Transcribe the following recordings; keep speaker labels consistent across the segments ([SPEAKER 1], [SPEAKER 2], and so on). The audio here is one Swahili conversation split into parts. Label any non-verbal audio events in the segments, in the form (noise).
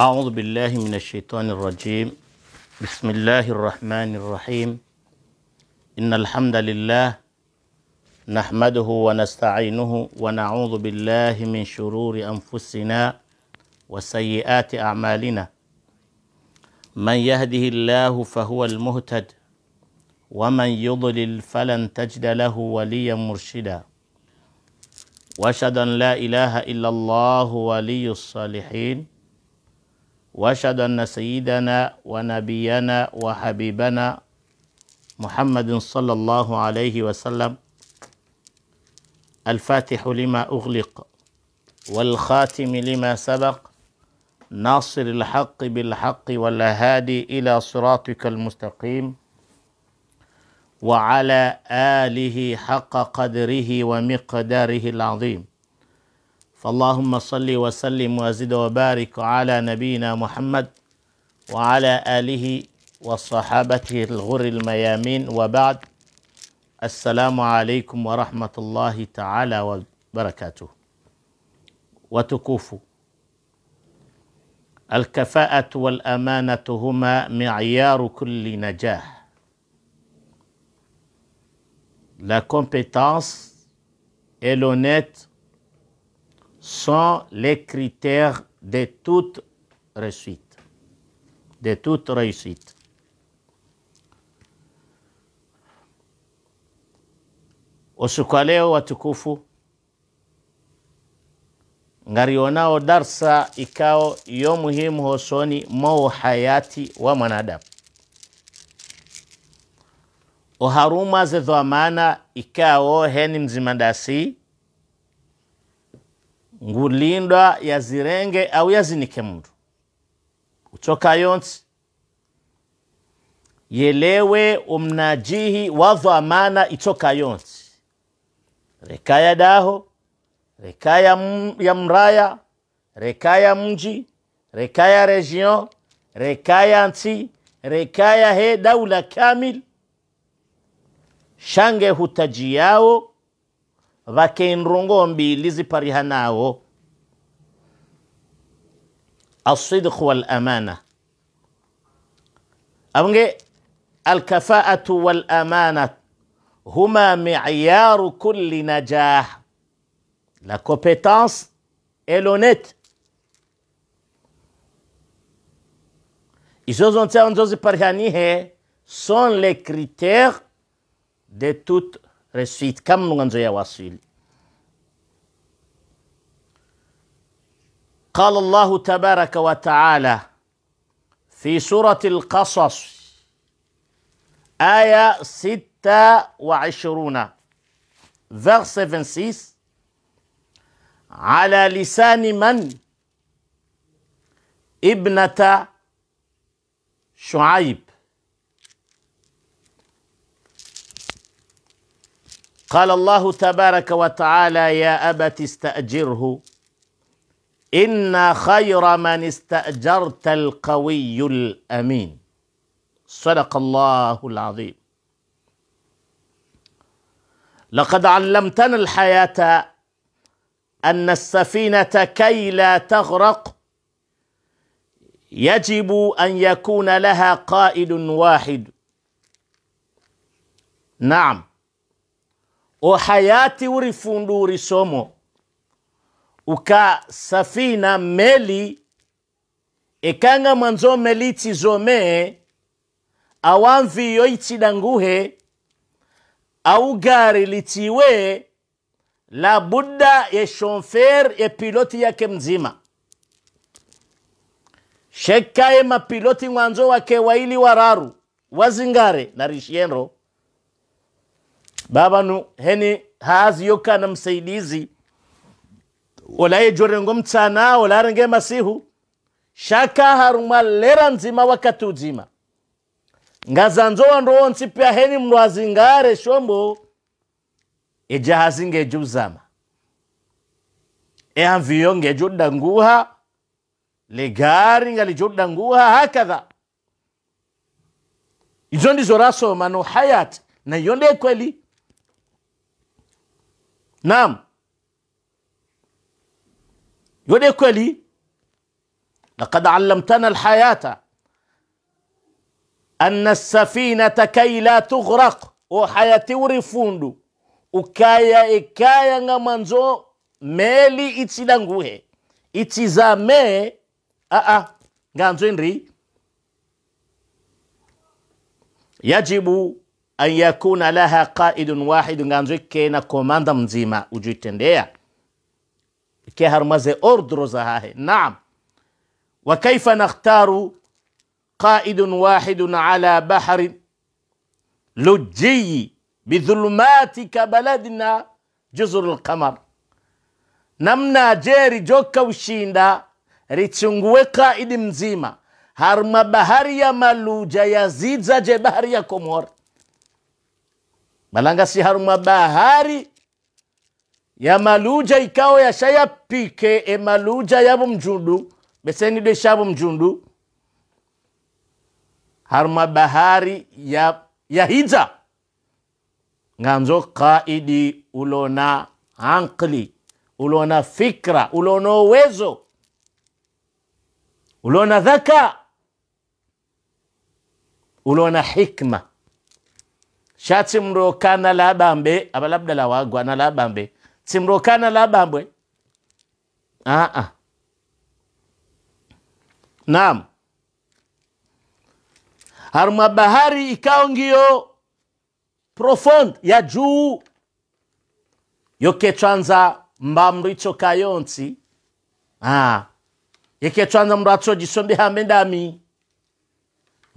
[SPEAKER 1] أعوذ بالله من الشيطان الرجيم بسم الله الرحمن الرحيم إن الحمد لله نحمده ونستعينه ونعوذ بالله من شرور أنفسنا وسيئات أعمالنا من يهده الله فهو المهتد ومن يضلل فلن تجد له وليا مرشدا واشهد ان لا اله الا الله ولي الصالحين واشهد ان سيدنا ونبينا وحبيبنا محمد صلى الله عليه وسلم الفاتح لما اغلق والخاتم لما سبق ناصر الحق بالحق والهادي الى صراطك المستقيم وعلى اله حق قدره ومقداره العظيم فاللهم صل وسلم وزد وبارك على نبينا محمد وعلى آله وصحابته الغر الميامين وبعد السلام عليكم ورحمة الله تعالى وبركاته وتكوفوا الكفاءة والأمانة هما معيار كل نجاح La compétence et l'honnête sont les critères de toute réussite. De toute réussite. Usiku leo watukufu, ngarionao darsa ikao yo muhimu hosoni mo hayati wa mwanadamu oharuma zedhoamana ikao heni mzima dasi ngulindwa yazirenge au yazinike mndu uchoka yonsi yelewe umnajihi wa dhamana ichoka yonsi rekaya daho rekaya ya mraya rekaya mji rekaya region rekaya reka rekaya he daula kamil shange hutaji yao vakenro ngombili ziparihanawo الصدق والأمانة أبنجي الكفاءة والأمانة هما معيار كل نجاح la كوبيتانس et l'honnête Izo zonte anzozi parihanihe sont les critères de toute رسيت كم من زي wasili قال الله تبارك وتعالى في سورة القصص آية وعشرون verse 76 على لسان من ابنة شعيب قال الله تبارك وتعالى يا أبت استأجره إن خير من استأجرت القوي الأمين صدق الله العظيم لقد علمتنا الحياة أن السفينة كي لا تغرق يجب أن يكون لها قائد واحد نعم o hayati urifundura isomo uka safina meli ekanga mwanzo meli tizome awamvi iyo itsidanguhe au gari litiwe buda ye shonfer ye piloti yake mzima shekae mapiloti mwanzo wake waili wararu wazingare na rishienro babanu heni haazi na msaidizi olaye jorengo mtsana olarenge masihu shaka haruma lera nzima wakati uzima ngazanzowa ndowo ntsipya heni mlwazi ngare shombo eja hazinge juzama ehamviyo ngejodanguha legari ngalijodanguha hakadha izo ndizo rasoma no hayat na iyo ndekweli نعم يقول لي لقد علمتنا الحياة أن السفينة كي لا تغرق وحياتي ورفوندو ukaya ekaya nga manzo meli itsilanguhe itsizame aa nganzo indri yajibu an yakuna laha qaidun wahidu nganzo ke na komanda mzima ujitendea ke harmaze ordro za naam wa kaifa nakhtaru qaidun wahidun ala bahrin lujiyi bidhulumati baladina juzuru lqamar namna je rijoka ushinda richungue qaidi mzima harma bahari ya maluja yazidzaje bahari ya komori malanga si harumwa bahari ya maluja ikao yashayapike emaluja yabo mjundu de ishabo mjundu harumwa bahari ya, ya hija nganzo kaidi ulona ankli ulona fikra ulona uwezo ulona dhaka ulona hikma shati mrokana bambe aba labda lawagwana labambe simrokana labambwe aa naam haruma bahari ikao ngiyo profond ya juu yokechanza mbamricho kayonsi ah yekechanza mratso jisombe hambe ndami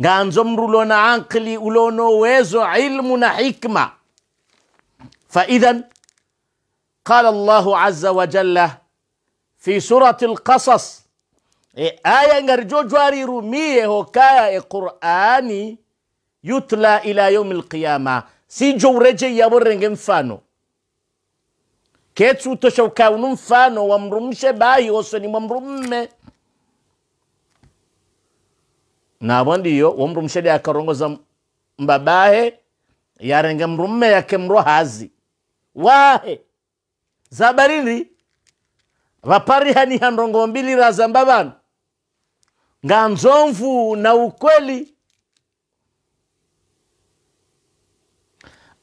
[SPEAKER 1] غانزوم رولون عقلي ولونو ويزو علم حكمة فإذا قال الله عز وجل في سورة القصص آية, آية نرجو جواري رومية هو كاية إيه، قرآني يتلى إلى يوم القيامة سي جو رجي يورنجن فانو كيتسو تشوكاونون فانو ومرمشي باي وصني ومرمشي nabo ndiyo uwo mndu mshedi akarongoza mbabahe yarenge mndu mme yake mndu hazi wahe zabariri vaparihani handongo mbili razamba vanhu nga nzomvu na ukweli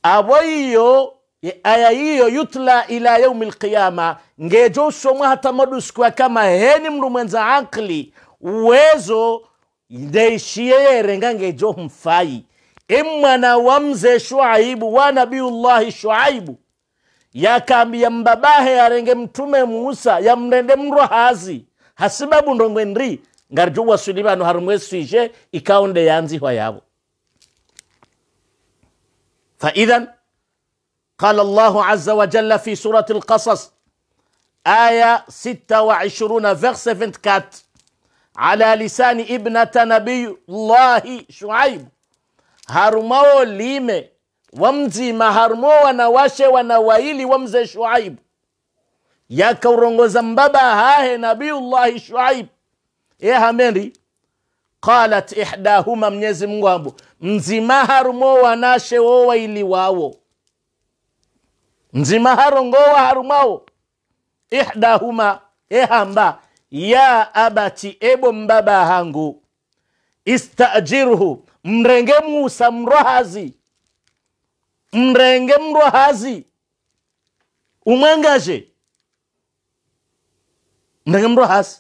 [SPEAKER 1] abo iyo aya iyo yutla ila yaumi lqiyama ngejo usomwa hata madusikuya kama heni mndu mwenza akli uwezo ndeishiye rengangejo mfai imwana wa mze shuaibu wa nabiyullahi shuaibu yakambia mbabahe arenge mtume musa yamrende mrwa hazi hasibabu ndongwe ndri ngarjo wa sulimanu harumwe swije ikaonde yanzihwa yabo فإذا قال الله عز وجل في سورة القصص آية 26 verse 24 ala lisani ibnata nabiyullahi Shuaib, harumawo lime wamzima harumo wanawashe wanawaili wamze mzee Shuaib, yakaurongoza mbaba hahe nabiyullahi Shuaib e ee hameri qalat ihdahuma, mnyezi Mungu ambo mzima harumo wanashe wo waili wawo mzima harongowa harumawo ihdahuma ee hamba ya abati ebo mbaba hangu istajirhu mrenge musa mrohazi mrenge mrohazi umwangaje mrenge mrohazi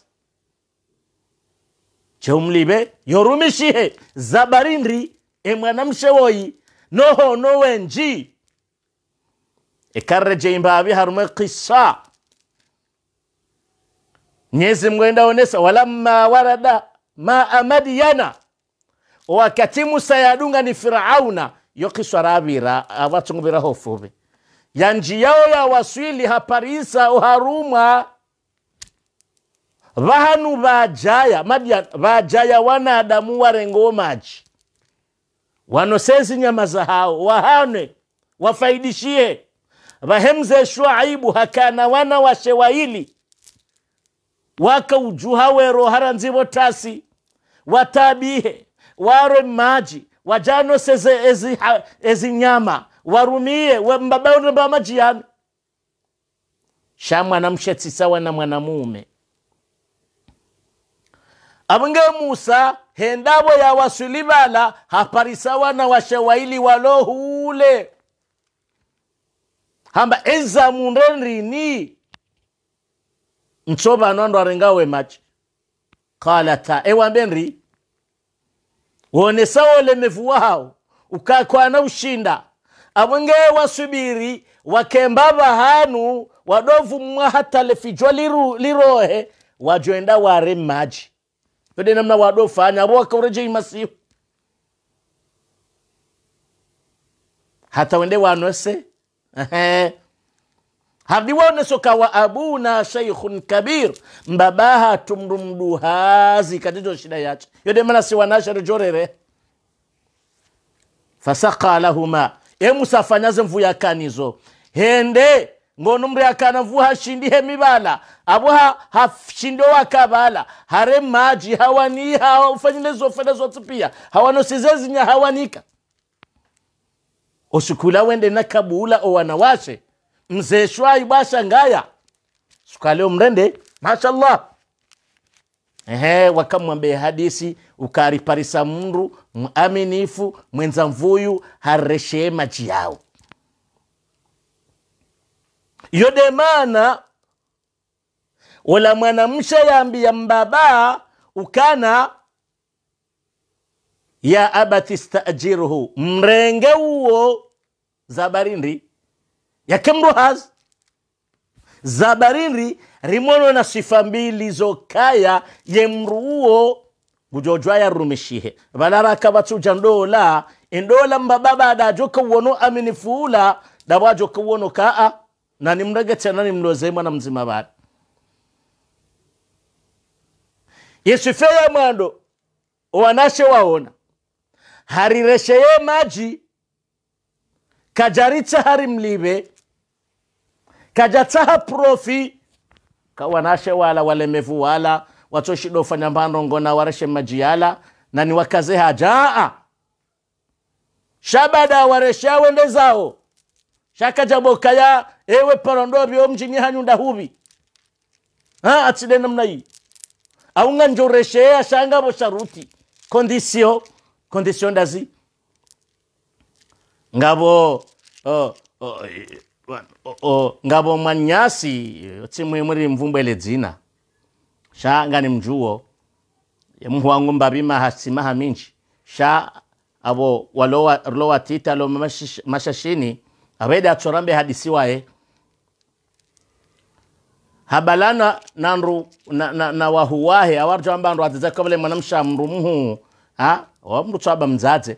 [SPEAKER 1] cheumlibe yorumishihe zabarindri emwana mshewoyi noho nowenji ekarre jeimbabi harume kisa Mwenyezi Mungu endaonesa walamma warada maa madiyana wakati Musa yadunga ni Firauna yokiswa rabira abatungubira ah, yanji yao ya waswili haparisa uharumwa vahanu vajaya madian vajaya wanadamu warengo maji wanosezi nyama za hao wahane wafaidishie vahemze shuaibu hakana wana washewaili waka ujuha wero hara nzivo tasi watabihe waro maji wajano ezinyama ezi, ezi nyama, warumie maji majiano sha mwanamshetsi sawa na mwanamume abunge musa hendabo ya wasulibala haparisawa na washawaili walohule hamba eza munrenrini ntsoba ano andu arenga we machi qalata ewambenri wone sawa ulemevu wao ukakwana ushinda awenge wasubiri wakemba vahanu wadovu mwa hata lefijwa liru, lirohe wajoenda ware maji vede namna wadofanya avo wakaureje imasihu hata wende wanose hardi hadiwone sokawa abuna sheikhun kabir mbabaha tumrumdu hazi katizo shida yache yode mana siwanashero jorere fasaka lahuma emusafanyaze mvu yakanizo hende ngono mri akana mvu hashindi mibala abo ha hashindi wakabala hare maji hawani hawafanyile zofele zotsi pia hawanosizezinya hawanika osukula wende nakabula owanawashe mzee shwai bwasha ngaya sukaleo mrende mashallah ehe wakamwambia hadisi ukariparisa mndu aminifu mwenza mvuyu hareshee maji yao yode mana wala mwanamsha yaambia mbaba ukana ya abati staajiruhu mrenge uo zabarindi yakemro hazi zabariri rimono na sifa mbili zokaya yemruo gujojwaya rumishihe valaraka vatsuja ndola indola mbababa dajoka wono aminifuula dawajoka wono kaa nanimregetse nanimloze mwana mzima vana yesu feya mwando wanashe waona harireshe ye maji kajaritsa hari mlive kajataha profi kawanashe wala walemevu wala watoshido ufanya mbandongo wareshe majiala na ni wakaze hajaa shabada waresha wende zao shakajabokaya ewe parondobyo mjini hanyunda hubi ha atide namna hii aunga njoreshe ashangabo sharuti kondisio kondisio ndazi ngabo oh, oh, ngabo mwanyasi tsimwe muri mvumbwe ledzina sha ngani mjuo muhu wangu mbabima hasimaha minji sha abo walowa rlowa tita lo mashashini awede atsorambe hadisiwaye habalana nanru na, na, na wahuwahe awarjo amba ambanru adzakavale mwanamsha mru muhu ha wamru mzadze mdzadze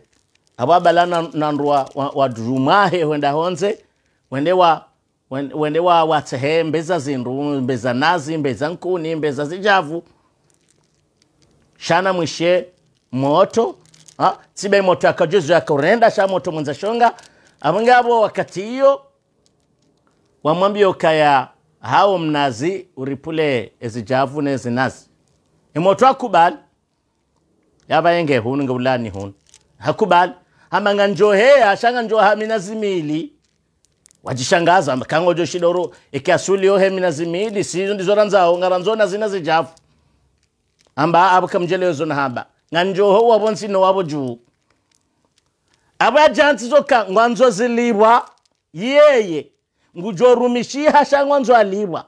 [SPEAKER 1] awabalana nanru wa, wa, wa drumahe wenda honze wende wa wende wa watsehe mbeza zindu mbeza nazi mbeza nkuni mbeza zijavu shana mwishe moto ha? tsibe moto akajuzu akorenda sha moto mwenza shonga amngabo wakati hiyo wamwambia ukaya hao mnazi uripule ezijavu nezinazi emoto akubali yavayenge hunu ngeulani hunu hakubali hamanga njoheya shanga njoha minazimili wajishangaza kangojo shidoro ikiasuliyo hemi nazimidi sizo ndizora nzaho ngara nzona zina zijafu amba abo kamjeleyo zona haba nganjo ho wabo nsino wabo juu abo yajansi zoka nganzo zilibwa yeye ngujo ngujorumishia shangwa nzo alibwa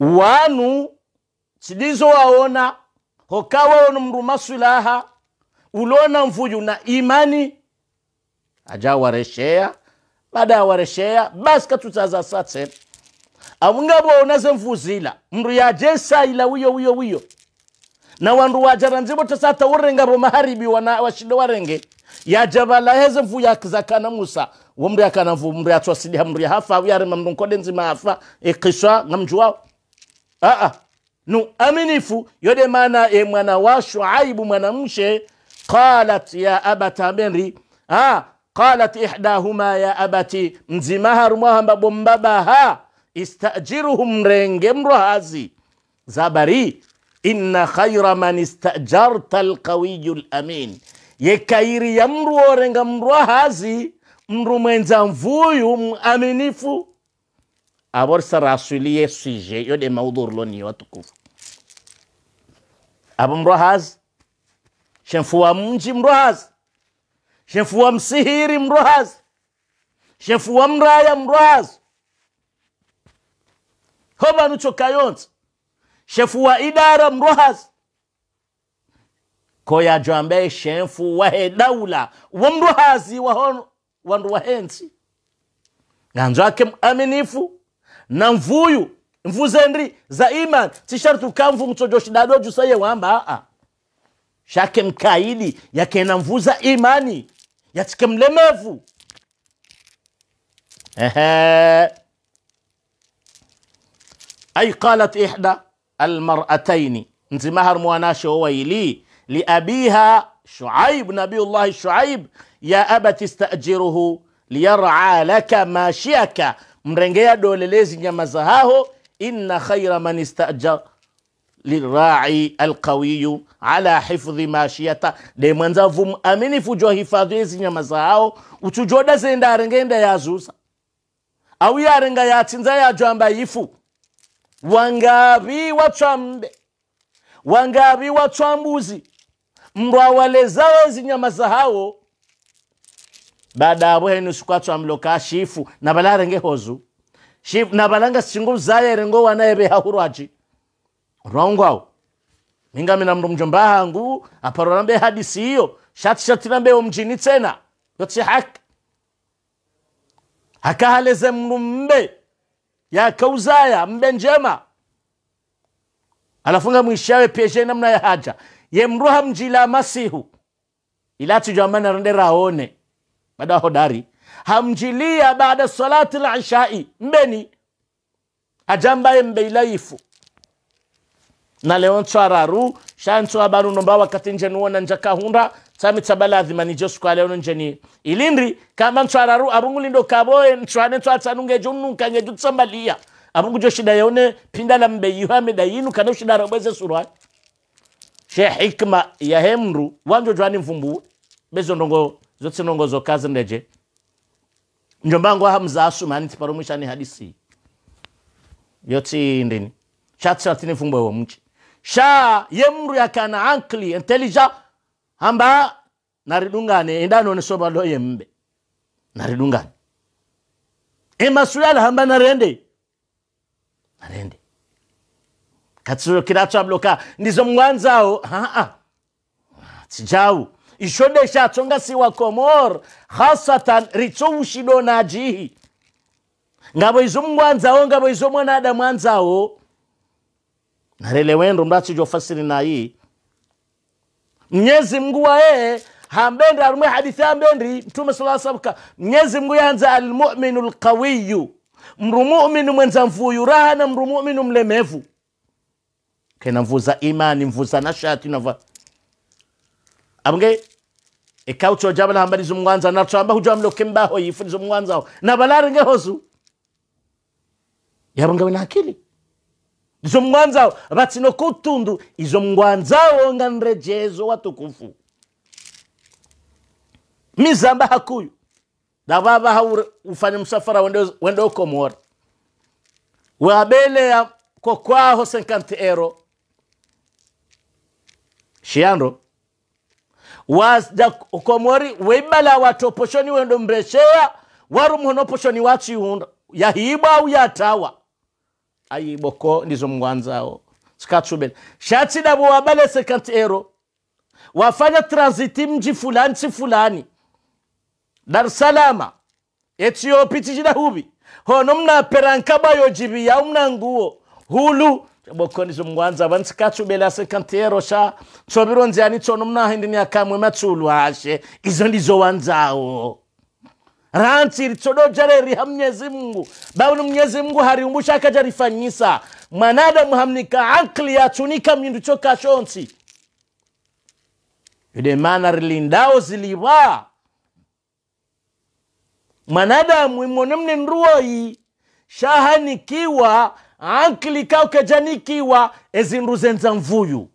[SPEAKER 1] wanu sidizo waona hokawa ono mruma sulaha ulona mvuju na imani ajawareshea baada ya wareshea basika mvuzila mru ya jesa ila wiyo wiyo wiyo na wandu wa jaranzi wajara nzibo urenga bo maharibi wana washinde warenge ya jabala heze mvu ya yakizakana musa ya kana mvu mru ya mndu yatswasilia mndu yahafa au yarema mndu nkode nzima hafa ikiswa e ngamju wao aa nu aminifu yode mana e mwana wa shuaibu mwanamshe qalat ya abata benri ah قالت إحداهما يا أبتي مزمها رموها مبومبابها استأجرهم رينجم رهازي زابري إن خير من استأجرت القوي الأمين يكير يمرو رينجم رهازي مرو من زنفوي أمينفو أبور سرسولي يسجي يود موضور لوني واتكوف أبو مرهاز شنفوا منجي مرهاز shefu wa msihiri mrwazi shefu wa mraya mrwazi hovanuchoka shefu wa idara mrwazi koya jambe shefu wahe daula womrwazi wahono wandu wahensi nganzo ake aminifu na mvuyu mvu zendri za iman sishari tukamvu wamba aa shake mkaidi yakena mvu za imani yatikemule ها أي قالت إحدى المرأتين انت مهر مواناشة ويلي لأبيها شعيب نبي الله شعيب يا أبت استأجره ليرعى لك ماشيك mrengea dolelezi لازم za ان خير من استاجر lirai alqawiyu ala hifdhi mashiyata de mwanza vum amini fujo hifadhi ezi nyama zao utujoda zendare ngenda yazuza au yarenga yatsinza yajwamba yifu wangavi watswambe wangavi watswambuzi mrwawalezawo ezi nyama zao baada abo henu sikwatswamloka shifu na nabalare ngehozu shifu balanga singu zaya zayerengo wanaebe hahurwaji rwangwao minga mina mndu mjomba hangu aparorambe hadisi hiyo shati shati rambe umjini tena yotsi haki hakahaleze mndu mbe yakauzaya mbe njema alafunga mwishawe peshe namna ya haja ye mruha mjila masihu ilati jamani rende raone bada hodari hamjilia baada salati lishai mbeni ajambaye mbeilaifu na leo araru shantswa banu nomba wakati nje nuona nja kahunda tsami tsabala adhimani josu kwa nje ni ilindri kama araru ntswararu abungulindo kaboe ntswane twatsanunge junnu kange jutsambalia abungu jo shida yone pinda la mbe yuhame da yinu kana shida rabweze surwa she hikma ya hemru wanjo jwani mvumbu bezo ndongo zotsi ndongo kazi ndeje njombangu hamza asumani tiparumishani hadisi yoti ndini chatsatini fumbwe wa mchi sha yemru yakana ankli intelligent hamba naridungane ɗungane e ndano ne soba ɗo yemɓe naridungane e masuyala hamba narende narende katso kiratswablo bloka ndizo mwanzao tsijau sijawu ishode shatsonga siwa komor hasatan ritsoushi do najihi ngabo izo mwanzao ngabo izo mwanadamu anzawo narele wendo mracijofasiri nayi mnyezi mngu waee hambendi arumwe hadithi hambendi mtume sala sabka mnyezi mngu yanza almuminu lqawiyu mru muminu mwenza mvuyu raha na mru muminu mlemevu kena mvuza imani mvuza nashati nava abnge ikaw cojabala hambari zumwanza narcamba hujamlo kembaho yifuni na balari ngehozu yabngawe wina akili izo mwanzawo vatsino kutundu izo mngwanzawonga nrejezo watukufu mizamba hakuyu davava ha ufanye msafara wende, wende ukomora wabele ya kokwaho 50 euro shiando wazda ukomori weibala watoposhoni wendo mbreshea warumhono poshoni wachiunda yahibwa au yatawa ayi boko ndizo mwanzao sikachubele shati nabo wabale 50 euro wafanya transiti mji fulani si fulani dar salama etiopi tijida hubi hono mnaperankabayo jibiya mnanguo hulu bokonizo mwanza vansi kachubela sekantero sha tsobiro tsono mnahindini matsulu ashe izo ndizo wanzawo rantsiri tsodoja riha mnyezi mungu bawuni mnyezi mungu hariumbusha kajarifanyisa mwanadamu hamnika akli yatsunika mnyindu chokashonsi yude mana rilindao ziliwa mwanadamu imone mne shahanikiwa akli kaukejanikiwa ezindu zenza mvuyu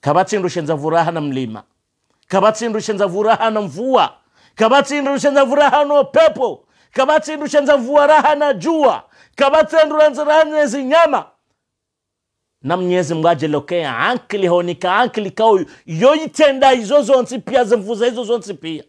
[SPEAKER 1] kavatsindu shenza vuraha na mlima kavatsinduxenza hana mvua kavatsinduxenza vurahano pepo kavatsinduxenza mvua rahana jua kavatsendulanzirane zinyama na mnyezi mungu ajelokea ankili honika ankili kauyu yoyitenda izo zonsi pia zimvuza izo zonsi pia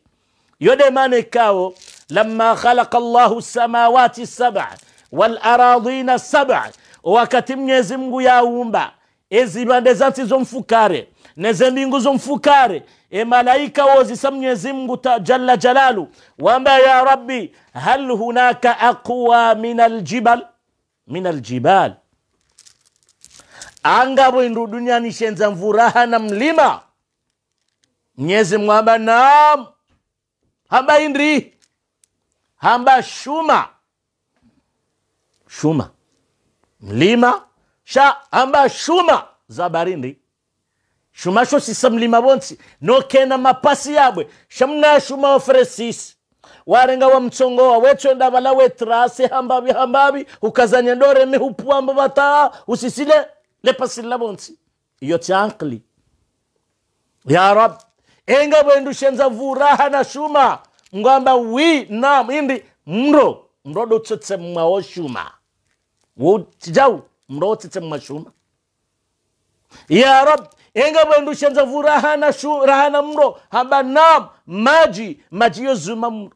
[SPEAKER 1] yodemane kawo lama khalaka llahu samawati saba walaradina saba wakati mnyezi mungu yaumba ezibande zansi zomfukare nezembingu zomfukare e malaika wozisa mwenyezi mungu jalla jalalu wamba ya rabbi hal hunaka aqwa min aljibal min aljibal anga bwindu duniani shenza mvuraha na mlima mnyezi mwamba naam hamba indri hamba shuma shuma mlima sha hamba shuma za barindi shumasho sisamlima bonsi nokena mapasi yabwe shamnashuma oferesisi warenga wa mtsongoa wetswenda vala wetrasi hambabi hambabi ukazanya ndore mihupuamba bata usisile lepasi la bonsi iyo tyankli ya rab enga bwendu shenza vuraha na shuma ngwamba wi nam indi mro mrodotsetse mwawo shuma wo wotijau mrotsetse mwa shuma ya rab enga bwandu shanza shu rahana mro hamba nam maji maji yozuma mro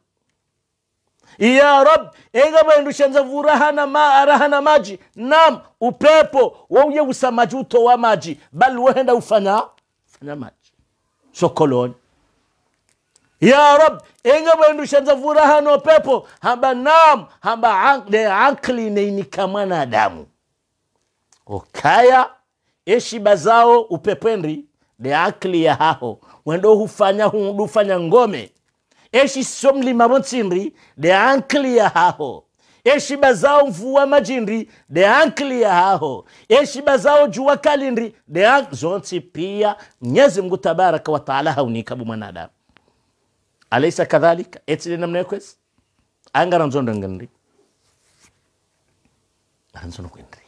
[SPEAKER 1] ya rab enga bwandu ma rahana maji nam upepo wouye maji utowa maji bali wenda ufana ufana maji sokoloni ya rab enga bwandu shanza vura hana upepo hamba nam hamba ankli neinika mwanadamu okaya okay eshiba zao de akli ya haho wendo hufanya hudufanya ngome eshi somlimavo de leankli ya haho eshiba zao mvua majindri deankli ya haho eshiba zao jua kalindri deank zonsi pia nyezi mungu tabaraka wa wataala haunikabu mwanadamu alaisa kadhalika etile namna yekwezi ranzondo aranzonokwendri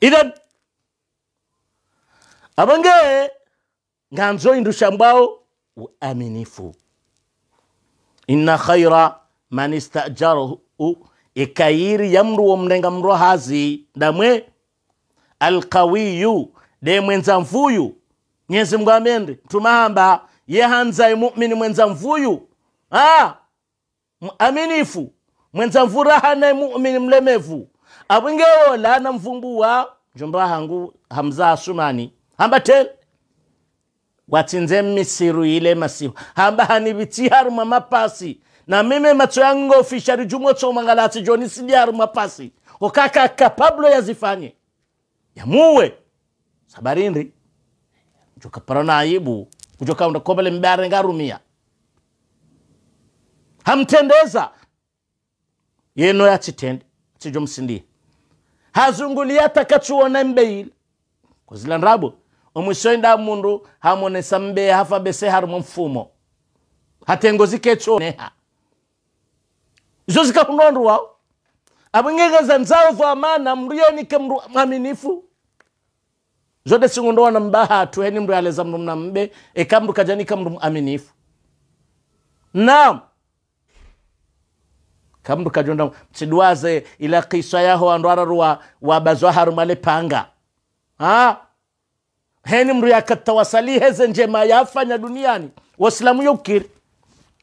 [SPEAKER 1] idan abange nganzo indusha mbao uaminifu inna khaira man istajaru ikayiri yamru omnenga mro hazi damwe alqawiyu de mwenza mvuyu nyezi mngu tumamba ye hanza mu'mini mwenza mvuyu ah, aminifu mwenza mvura hana mu'mini mlemevu abwingewo lana mvumbu wa njomba hangu hamza asumani hamba tel watinze misiru ile masihu hamba hanibiti haru mwa mapasi na mime matso yango fishari jumo jumwe tsomangalatsi joni silihari haru mapasi okaka kapablo yazifanye yamuwe sabarindri jokapara parona aibu kujokaunda kobele mbare ngarumia hamtendeza yeno yachitende sijomsindie hazungulia takachuona mbeil kozila ndabu omwishoenda mundu hamonesa mbeya hafa bese harumo mfumo hatengozi hatengozikechoneha izo zikahunondu wao abwingegeza nzao vamana mrionike mndu mwaminifu zote singundowana mbahatu heni mru aleza mndu mnambe ekamndu kajanika mndu mwaminifu naam kamndu kajonda mtsidwaze ila kisa yaho wandu araruwa wabazwaharu malepanga ha heni mndu yakatawasali heze njema yafanya duniani waislamu yokiri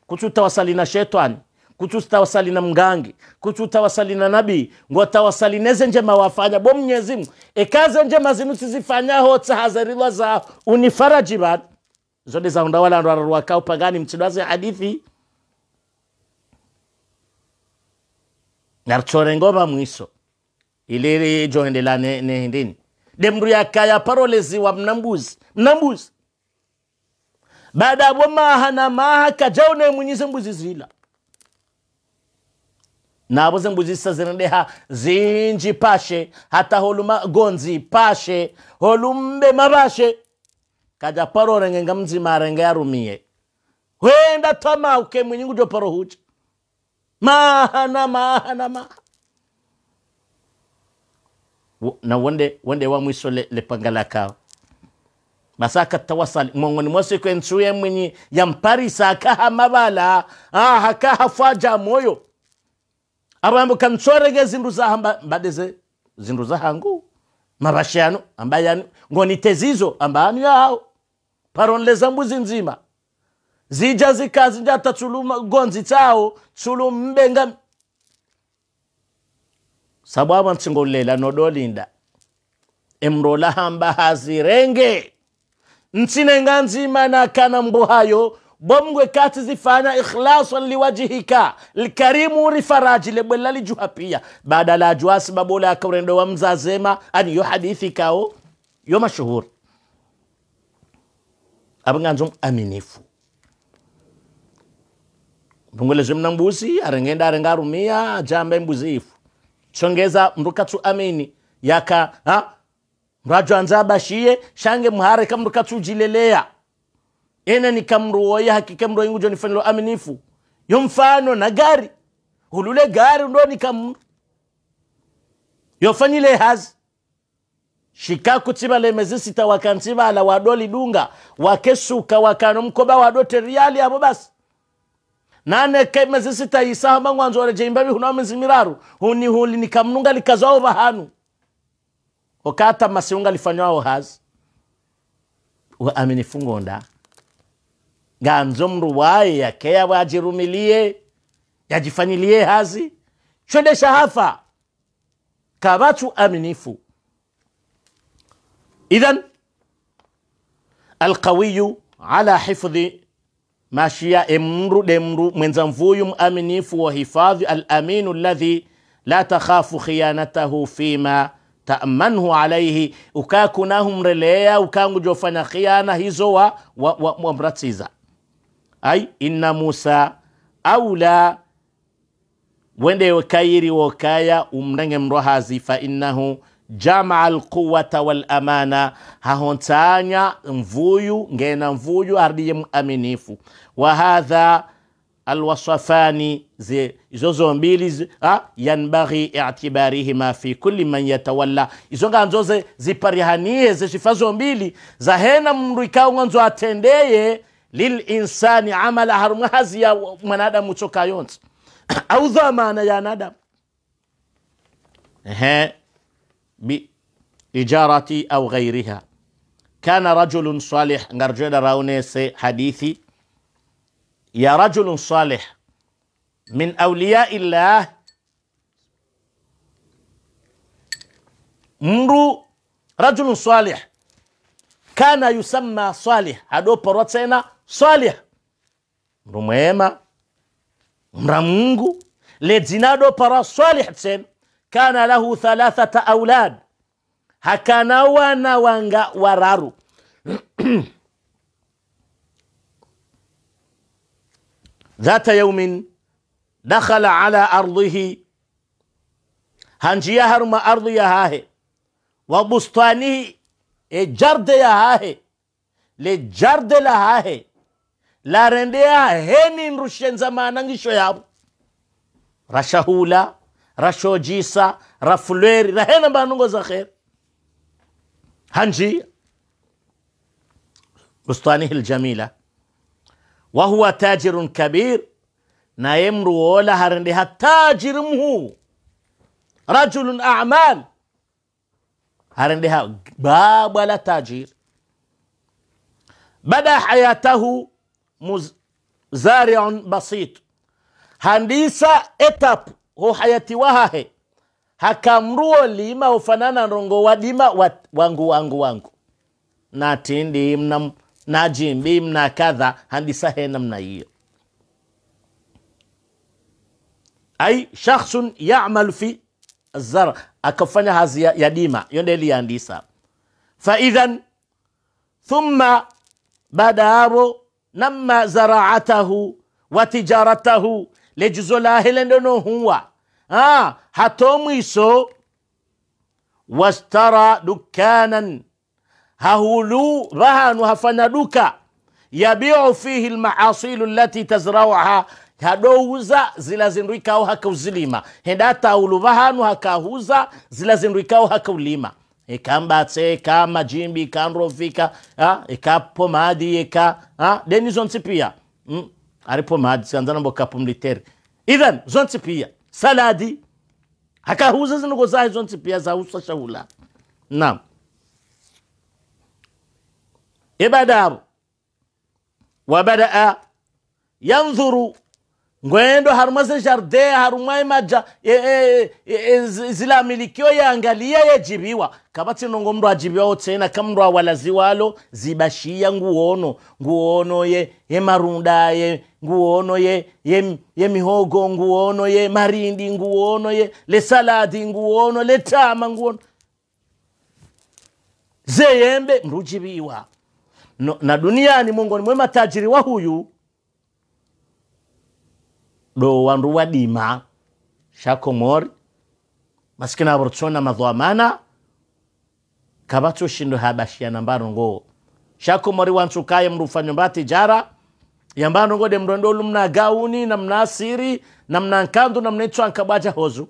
[SPEAKER 1] kuchu tawasali na shetani kuchu tawasali na mgangi kuchu tawasali na nabii ngo tawasali neze njema wafanya bo mnyezi mungu ekaze njema zinu tizifanyaho hazarilwa za unifaraji bani zode zaunda wala ndu araruwa kao pagani mtsidwaze hadithi naritsore ngoma mwiso iliri johendela nehindini ne de mndu yakaya paroleziwa mnambuzi mnambuzi baada abo maha na maha kajaune mwenyeze mbuzi zila nabo zembuzi sazirendeha zinji pashe hata holuma gonzi pashe holumbe mabashe kaja paro parorengenga mzima arenga yarumie wenda uke mwenye ngujoparo huja maana maana ma na wonde wonde wa mwiso le, le pangalaka masaka tawasal mongoni mwasi ko mwenyi ya mpari sakaha mabala ah hakaha faja moyo abambo kansorege zindu hamba mbadeze zindu hangu mabashano ambayano ngoni tezizo ambani yao paronleza mbuzi nzima zija zikazi njata tsuluma gonzi tsawo tsulumbenga sabwabwa mtsingolela nodolinda emrola hamba hazirenge ntsinenga nzima na kana mngu hayo bomgwe kati zifanya ikhlasan liwajihika lkarimu rifaraji lebwela lijuha pia bada la juha sababu la wa mzazema ani yo hadithi kao yo mashuhuri abnganzo aminifu mbungulezwe zimna mbuzi arengenda arenga arumia ajamba mbuzi ifu chongeza mrukatu amini yaka ha mrajo anzabashiye shange mhare kamrukatu jilelea ene nikamruoya hakika mro ingujo nifanilo aminifu yo mfano na gari hulule gari ndo kamru yofanyile hazi shika kutiba shikakutiba mezisita wakantiba ala wadoli dunga wakesuka wakano mkoba wadote riali abo basi nane kemezi sita isahama ngwanzore jeimba bihuno amezi miraru huni huli nikamnunga likazwao bahanu okata masiunga lifanywao hazi aminifungonda nganzo mndu waye yakeya wajirumilie yajifanyilie hazi chwendesha hafa kavachu aminifu idhan alqawiyu ala hifdhi mashia emru demru mwenza mvuyu muaminifu wa hifadhi alaminu alladhi la takhafu khiyanatahu fima taamanhu alaihi ukakunahumrelea ukangujofanya khiyana hizo wa, wa, wa, wa mratsiza ai inna musa aula wende wekayiri wokaya umrenge mrohazi fainnahu jamaa alquwata walamana hahontanya mvuyu ngena mvuyu ardiye muaminifu wa hadha alwasafani izo zombili yanbaghi itibarihima fi kuli man yatawalla izo nganzo ze ziparihanie zeshifa zombili zahena mndu ikawo nganzo atendeye lilinsani amala harumwa hazi ya mwanadamu choka (clears throat) au dhamana ya nadamu بإجارة أو غيرها كان رجل صالح نرجع راونيس حديثي يا رجل صالح من أولياء الله مرو رجل صالح كان يسمى صالح هادو بروتسينا صالح رميما مرمونغو mra دو برا صالح swalih كان له ثلاثة أولاد هكذا وانا وانغا ورارو (clears throat) ذات يوم دخل على أرضه هنجيا هرم أرض يهاه وبستانه جرد يهاه لجرد لهاه لا رنديا هنين رشن زمانا شوياب رشهولا rashojisa rafulweri rahena mbanungo za kheri هنجي بستانه الجميلة وهو تاجر كبير نايم رولا هرنديها تاجر مهو رجل أعمال هرنديها باب ولا تاجر بدأ حياته مزارع بسيط هندسة اتاب ho hayati wahahe hakamruo lima ofanana rongo wadima wat, wangu wangu wangu natindi mna najimbi mna kadha handisahe namna hiyo ai shakhsun yamal fi zar akafanya hazi ya, ya dima yonde liandisa faidhan thumma baada namma zaraatahu wa tijaratahu lejizo la helende no huwa ah hato mwiso wastara dukanan hahulu rahanu hafanya duka yabiu fihi lmaasilu lati tazrauha hadouza zilazindwikao hakauzilima hendatahulu vahanu hakahuza zilazindwikao hakaulima ikambatse ika majimbi ikanrofika ikapomadi ika denizonsi pia mm. aripo maji sianza kapu mliteri idhan zonse pia saladi haka hakahuza zinogo zahe zonse pia zahusa shahula nam ibadaabo wabadaa yanzuru ngwendo harumwa jarde haruma imaja e, e, e, e zila yaangalia yejibiwa kabati nongo mndu ajibiwawo tena ka mndu awalaziwalo zibashia nguono nguono ye, ye marunda ye nguono ye, ye, ye mihogo nguono ye marindi nguono ye lesaladi nguono letama nguono zeyembe mndu ujibiwa no, na duniani miongoni mwe wa huyu ɗo wandu wadima shako mori masikina bortsona madhoamana kabatso shindo habashiana mbano ngo shako mori wantsukaye mrufanyo mba tijara yambano ngode mrondo mna gauni na namna asiri mna nkandu namna itswa nkabwaja hozu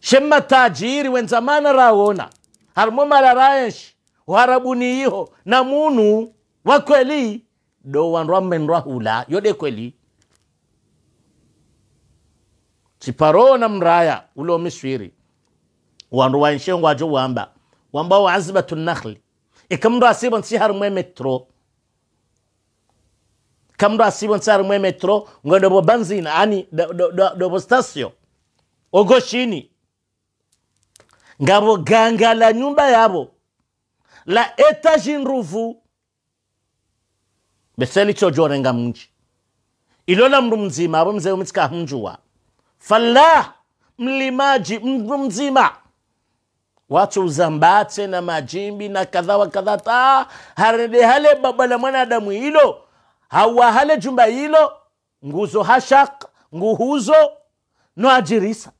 [SPEAKER 1] shemma tajiri wenzamana rawona harimo mararaenshi warabuni iho na munu wakweli do wandu ammenrwa hula yode kweli na mraya ulo miswiri wandu wa nshengo wamba wamba wa nakhli ikamndu asibon sihar mwe metro kamndu asibon sihar mwe metro ngondo dobo banzina ani dobo stasio ogoshini ngabo ganga la nyumba yabo la etaji nruvu beseli chojore nga munji ilola mndu mzima abo mzee umitsika Falah, mlimaji, mtu mzima, watu uzambate na majimbi na kadha wa kadha ta harede hale baba la mwanadamu hilo hawa hale jumba hilo nguzo hashak nguhuzo no ajirisa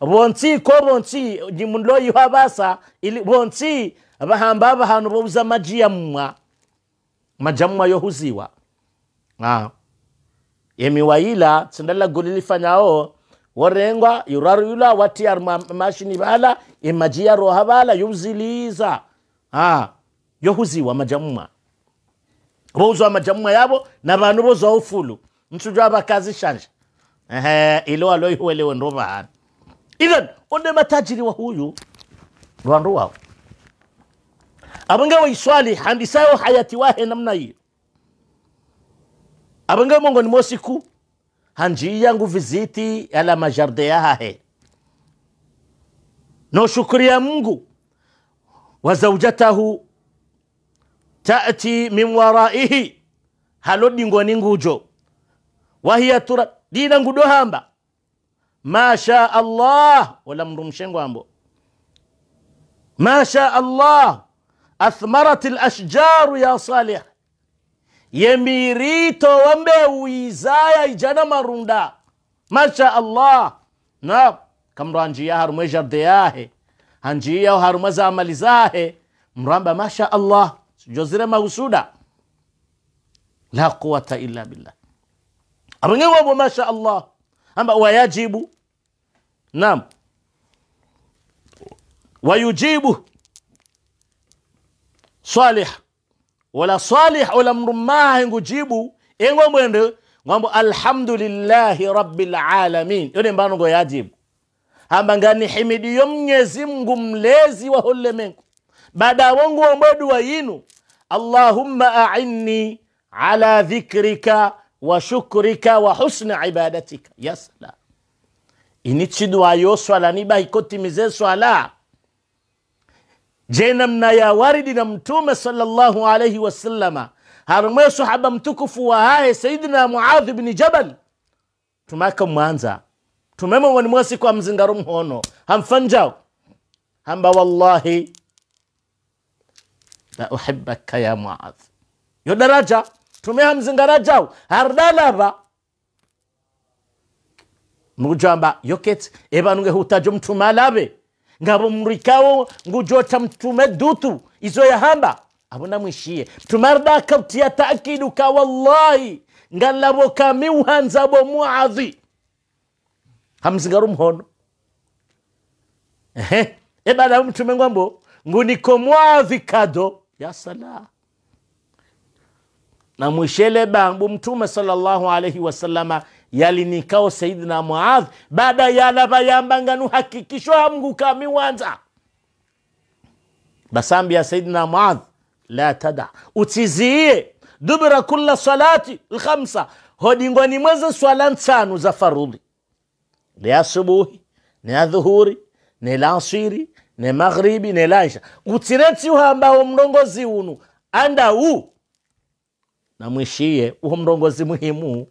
[SPEAKER 1] bonti ko bonti nyimlo yiwa ili bonti bahamba bahanu bobuza maji yamwa majamwa yohuziwa ah yemi waila sindala golili fanyawo worengwa yuraru yula watiyar mashini bala imajiya roha bala yuziliza ha yohuziwa majamuma bozwa majamuma yabo na bantu bozwa ufulu ntsujo bakazi shanje ehe ilo alo aloyiwelewe wendo bahana even onde matajiri wa huyu rwandu wao abanga wa iswali handisayo hayati wahe namna hiyo mongo ni mosiku hanjiya ngu viziti yala majarde yahahe noshukuria mungu wa zaujatahu tati min waraihi haloddi ngoni ngujo wahiya tura dina ngudo hamba masha allah wala mndu ambo masha allah athmarat lashjaru ya salih yemirito wambe mbewu ijana marunda masha allah na kamro hanjiya harumwe jarde yahe hanjiyaho harumwe amali zahe mramba masha allah jozire mahusuda la quwata illa billah abangewabo masha allah amba wayajibu nam wayujibu salih wala salih ola mndu mahe ngujibu engo mwende ngambo alhamdulillahi rabbil alamin yone mbano ngo yajibu hamba yo mnyezi mngu mlezi wa holemengu baada wongu womwedu wa yinu allahumma ainni ala dhikrika wa shukrika wa husna ibadatika ya sala ini yo swala niba ikotimize swala je namna ya waridi na mtume sallallahu alaihi wasallama harumwe sahaba mtukufu wa haye sayidina muadh bni jabal tumaka mwanza tumemo woni kwa mzingaro mhono hamfanjao hamba wallahi la uhibaka ya muadh yo daraja tume hamzingaraja hardalaba mujamba yoket ebanunge hutajo mtumalabe ngabo murikawo ngujota mtume dutu izo yahamba abona mwishiye tumarda taakidu ka wallahi ngalabo bo muadhi hamzigaru mhono ehe ebada mtume ngwambo nguniko muadhi kado ya sala na mwishele bambu mtume sallallahu alaihi wasallama yalinikao saidina muadh baada yalava yambanganu hakikisho hamgu basambia saidina muadh la tada utsiziye dubra kula salati lkhamsa hodingoni mweze swala ntsanu za farudhi ni asubuhi ni adhuhuri ni lasiri ni maghribi ni laisha utsiretsi uhambaho mlongozi unu anda u namwishiye uho mlongozi muhimu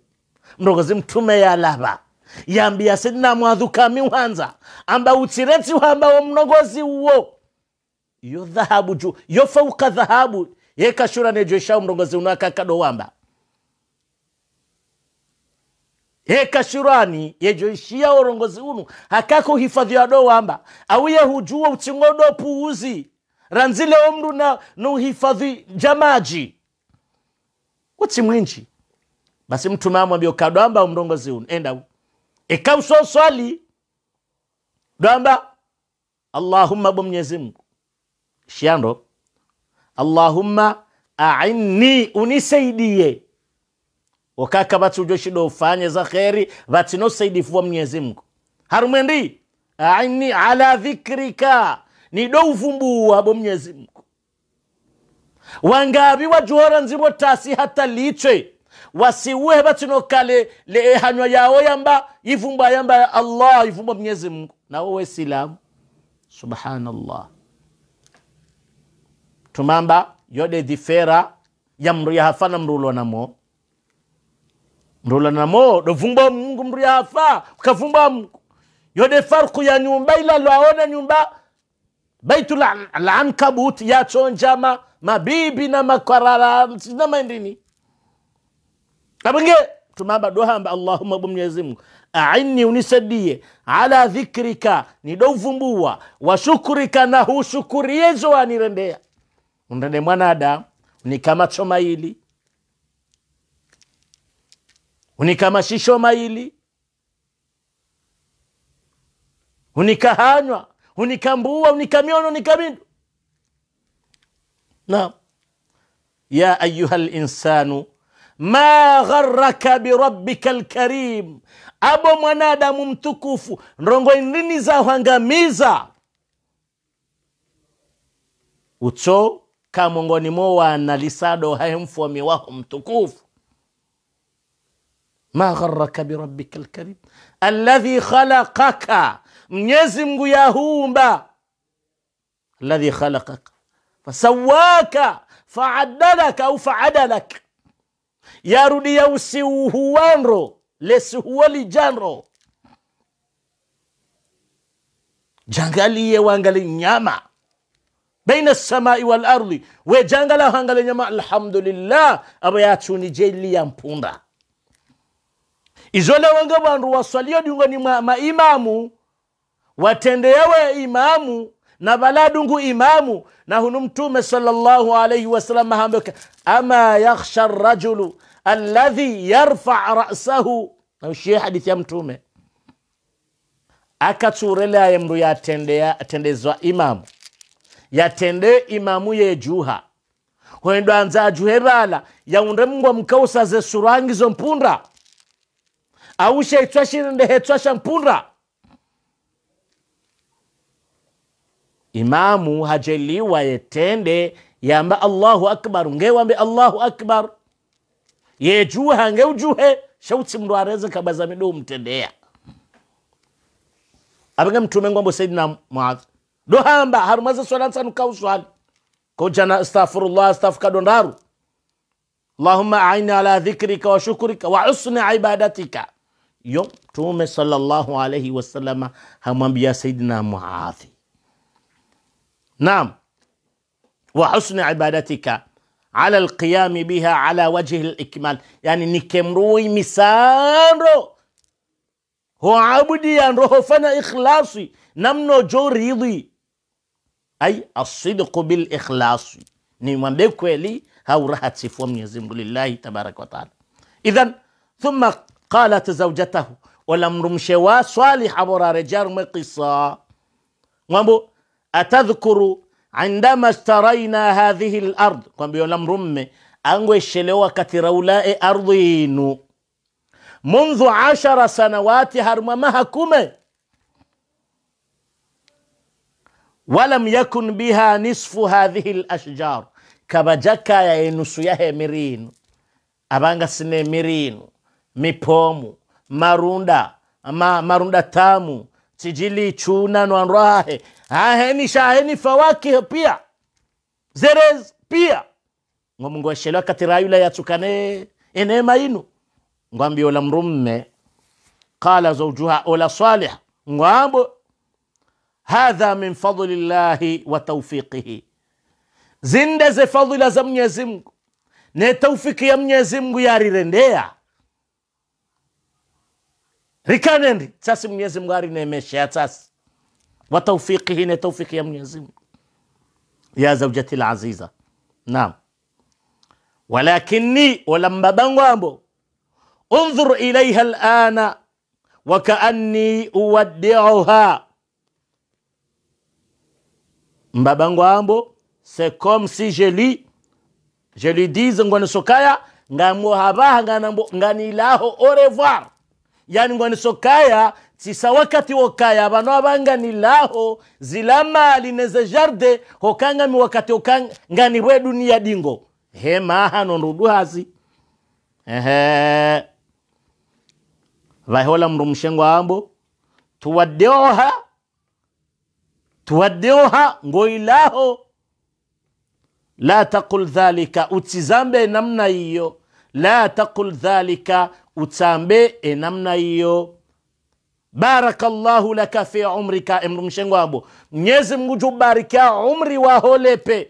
[SPEAKER 1] mrogozi mtume yalava yambiya sedina mwadhu kami amba utsireti wamba wo mnogozi uwo yo dhahabu juu yo fauka dhahabu yekashura nejoeshao mrongozi uno wamba hekashurani yejoishia orongozi unu hakako hifadhi yado wamba auye hujua uchingodo puuzi ranzile omru na nuhifadhi jamaji uti mwinji basi mtume amwambia ukadwamba umrongozi uno enda ikausoswali dwamba allahumma bo mwenyezi mungu shiando allahumma ainni unisaidie okaka vatsi ujoshido ufanye za kheri vatsinosaidifuwa mwenyezi mungu harumwendi ainni ala dhikrika nido uvumbuwa bo mwenyezi mungu wangavi wajuhora nzivo hata litswe wasiwehe kale le hanywa yawo yamba ivumbwa yamba ya allah ivumba mwenyezi mungu nawo wesilamu subhanallah tumamba yode dhifera ya mru ya hafa na mrulo namo mrulo namo dovumba mungu mru ya hafa mungu yode farku ya nyumba ila lwaona nyumba baitul ankabut yachonjama mabibi na makwarara na maendini abenge tumaba dohamba allahumma bu mwenyezi mungu ainni unisaidie ala dhikrika nidouvumbua wa shukrika na hushukurie zoanirendea undende mwanadamu ni kama choma ili unikama shisho maili unikahanywa unikambua unikamiono unikabindu na ya ayuha linsanu ما غرك بربك الكريم أبو منادا ممتكوف رنغوين لنزا وانغا ميزا وتو كامونغوني وانا لسادو هايم فومي وهم تكوف ما غرك بربك الكريم الذي خلقك منيزم قياهوم الذي خلقك فسواك فعدلك أو فعدلك yarudia usiuhuwanro lesuhuoli janro jangalie wangale nyama baina samai walardi we jangala hangale nyama alhamdulillah aba yachuni jeli ya mpunda izole wange bandu waswalio diungani mwa maimamu watendeyawe imamu na baladungu imamu na hunu mtume sallallahu alayhi sallam hambeka ama yakhsha rajulu alladhi yarfa rasahu naushie hadithi ya mtume ya mndu yatendezwa imamu yatende imamu yejuha hoendo anza ajuhe bala yaunde mngwa mkausaze surangizo mpunda aushe nende hetwasha mpunda imamu hajeliwa yetende yamba allahu akbar ngewambe allahu akbar yejuha ngeujuhe shauti mndu areze kabaza midu umtendea apenga mtume ngwambo saidina muadhi dohamba harumaze swalansanu kauswali kojana astaghfirullah astaghfirka dondaru allahumma aina ala dhikrika wa shukrika wa husni ibadatika yo mtume sallallahu alaihi wasallama hamwambia saidina muadhi نعم وحسن عبادتك على القيام بها على وجه الإكمال يعني نكمروي مسارو هو عبدي أن يعني روح فنا إخلاصي نمنو جو ريضي أي الصدق بالإخلاص نيوامبي كويلي هاو رهت سفوم يزم لله تبارك وتعالى إذا ثم قالت زوجته ولم رمشوا صالح أبو رجال مقصة وابو atadhkuru indama staraina hadhihi lard kwambiyo la mrumme angweshelewa katira ulae ardhi inu mundhu ashara sanawati harumama kume walam yakun biha nisfu hadhihi lashjar kabajakaya enusu yahe mirinu miri mirinu mipomu marunda ma, marunda tamu tijili chuna nwanrwahe aheni shaheni fawakih pia zerez pia ngo mungu ashelewa katira yula yatsukane enema inu ngwambi ola mrumme qala zaujuha ola salih ngwambo hadha min fadli llahi wa taufiqihi zinde ze fadhila za mwenyezi mungu ne taufiki ya mwenyezi mungu yarirendea rikanendi sasi mwenyezi mungu arinemesha yatsasi وتوفيقه هنا توفيق يوم يزم يا زوجتي العزيزة نعم ولكني ولما بنوامو انظر إليها الآن وكأني أودعها مبابانغو أمبو كوم سي جلي جلي ديز نغواني سوكايا نغامو هباها نغاني لاهو أوريفوار يعني نغواني سوكايا sisa wakati wokaya bano abanganilaho zila mali neze jarde hokangami wakati okangani bwe dunia dingo hemahano nduduhazi ehe vahola mndu mshengo ambo tuwadeoha ngo ngoilaho la takul dhalika utsizambe enamna iyo la takul dhalika utsambe enamna iyo barakallahu laka fi umrika emndu mshengo mnyezi mngu jubarikia umri waholepe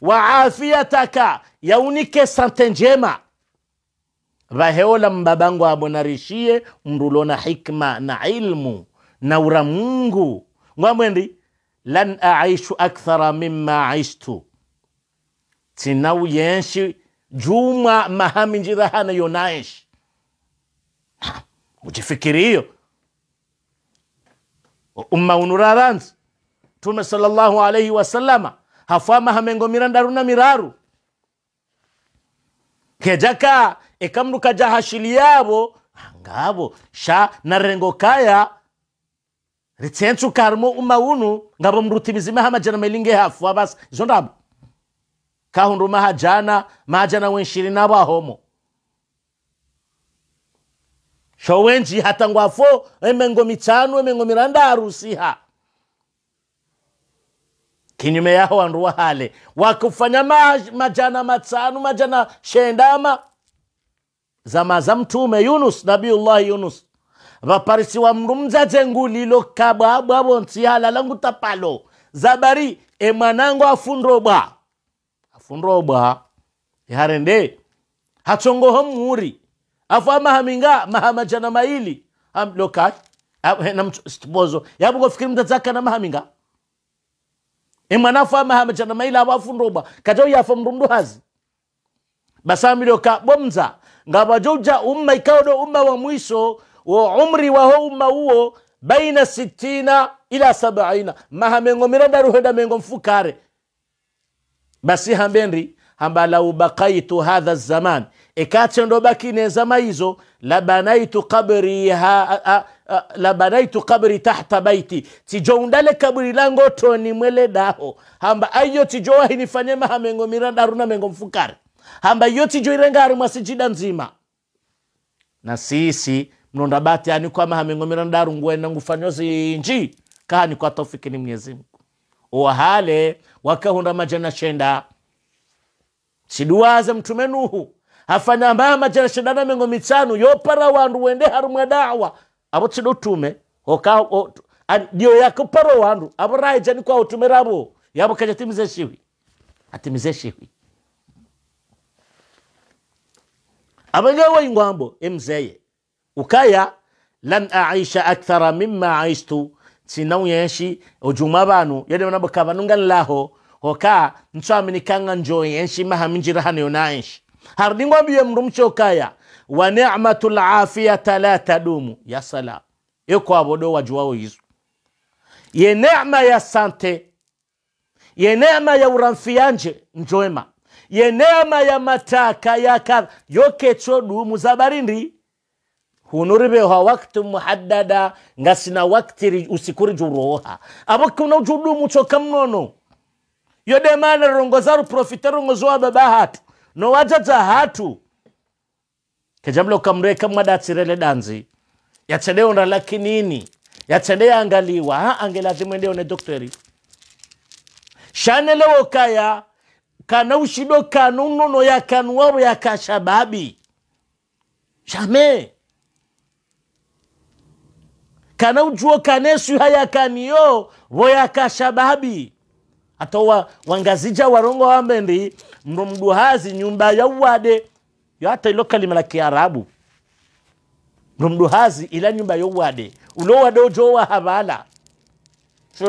[SPEAKER 1] wa afiataka yaunike sante njema vaheola mbabangu abo narishie mndulona hikma na ilmu na ura mungu ngwamwendi lan aishu akthara mima aishtu tinau yenshi jumwa mahami njirahana yonaeshi ujifikiri hiyo umma unuraranzi tume sallallahu wa sallama hafama hamengo mirandaruna miraru kejaka ekamru jahashiliabo ngabo sha narengo kaya ritsentu karmo umma unu ngabo mrutimizima hamajana melinge hafu abas zondabo ndabo hajana majana wenshirina bahomo ahomo showenji hatangwafo emengo mitano emengo mirandaru siha kinyume yao wandu wahale wakufanya majana matano majana shendama zama za mtume yunus nabiullahi yunus vaparisi wa mndu mzaze ngulilo kabwabwavo nsihala langu tapalo zabari emwanango afundrobwa afundrobwa iharende hatsongoho muuri afu amahaminga mahamachana maili am lokat namsipozo yabo kofikiri mtatsaka na mahaminga imwanafu amahamachana maili abo afundoba kato yafa mrundu hazi basamilo ka bomza ngabajoja umma ikawdo umma wa mwiso wa umri wa ho umma uo baina sitina ila sabaina mahamengo miradaruheda mengo mfukare basi hambenri hamba lau bakaitu hadha zamani ekatse ndobaki nezama hizo labanaitu kabri ha, a, a, labanaitu kabri tahta baiti tijo undale kabri lango toni mwele daho hamba ayo tijo tijowahinifanyema hamengo miranda aruna mengo mfukari hamba iyo irenga ari mwasijida nzima na sisi mnonda bati ani kwa maha mengo miranda na ngufanyo zinji kahani kwa tofiki ni mwenyezi mungu owahale wakahunda majana shenda siduwaze mtume nuhu hafana mbama jana shindana mengo mitano yopara wandu wende harumwe dawa abo tsido tume hoka ndio yakoparo wandu abo raija ni kwa utume rabo yabo kaja timize shiwi atimize shiwi abangewe ingwambo emzeye ukaya lan aisha akthara mimma aistu uyenshi ojuma banu yade banabokaba nunganlaho hoka ntswaminikanga njoyenshi mahaminjira hanayo nayenshi hardi hardingombiye mndu mchokaya wa ni'matu lafiyata la tadumu ya sala eko abodo do wajuwao hizo ye neema ya sante ye neema ya uramfianje njoema ye neema ya mataka ya kadha yokecho dumu zabarindi barindi hunuribeha wakti muhaddada ngasina waktiri usikurijuroha abo kuna ujudumu mnono yodemana rongozaru profiterongozowa babahati no watsatsa hatu kejamla mwadatsirele danzi yatsede unrala kinini yatsede yaangaliwa ha angelati mwende one doktori shanelewo kaya kana ushido kanu nono ya kanu ya kashababi shame kana ujuo kanesu haya kaniyo wo kashababi atowa wangazija warongo wambendi mro mduhazi nyumba yauwade yo hata ilo kalima la kiarabu mro mduhazi ila nyumba ya uwade ulo yauwade wa habala havala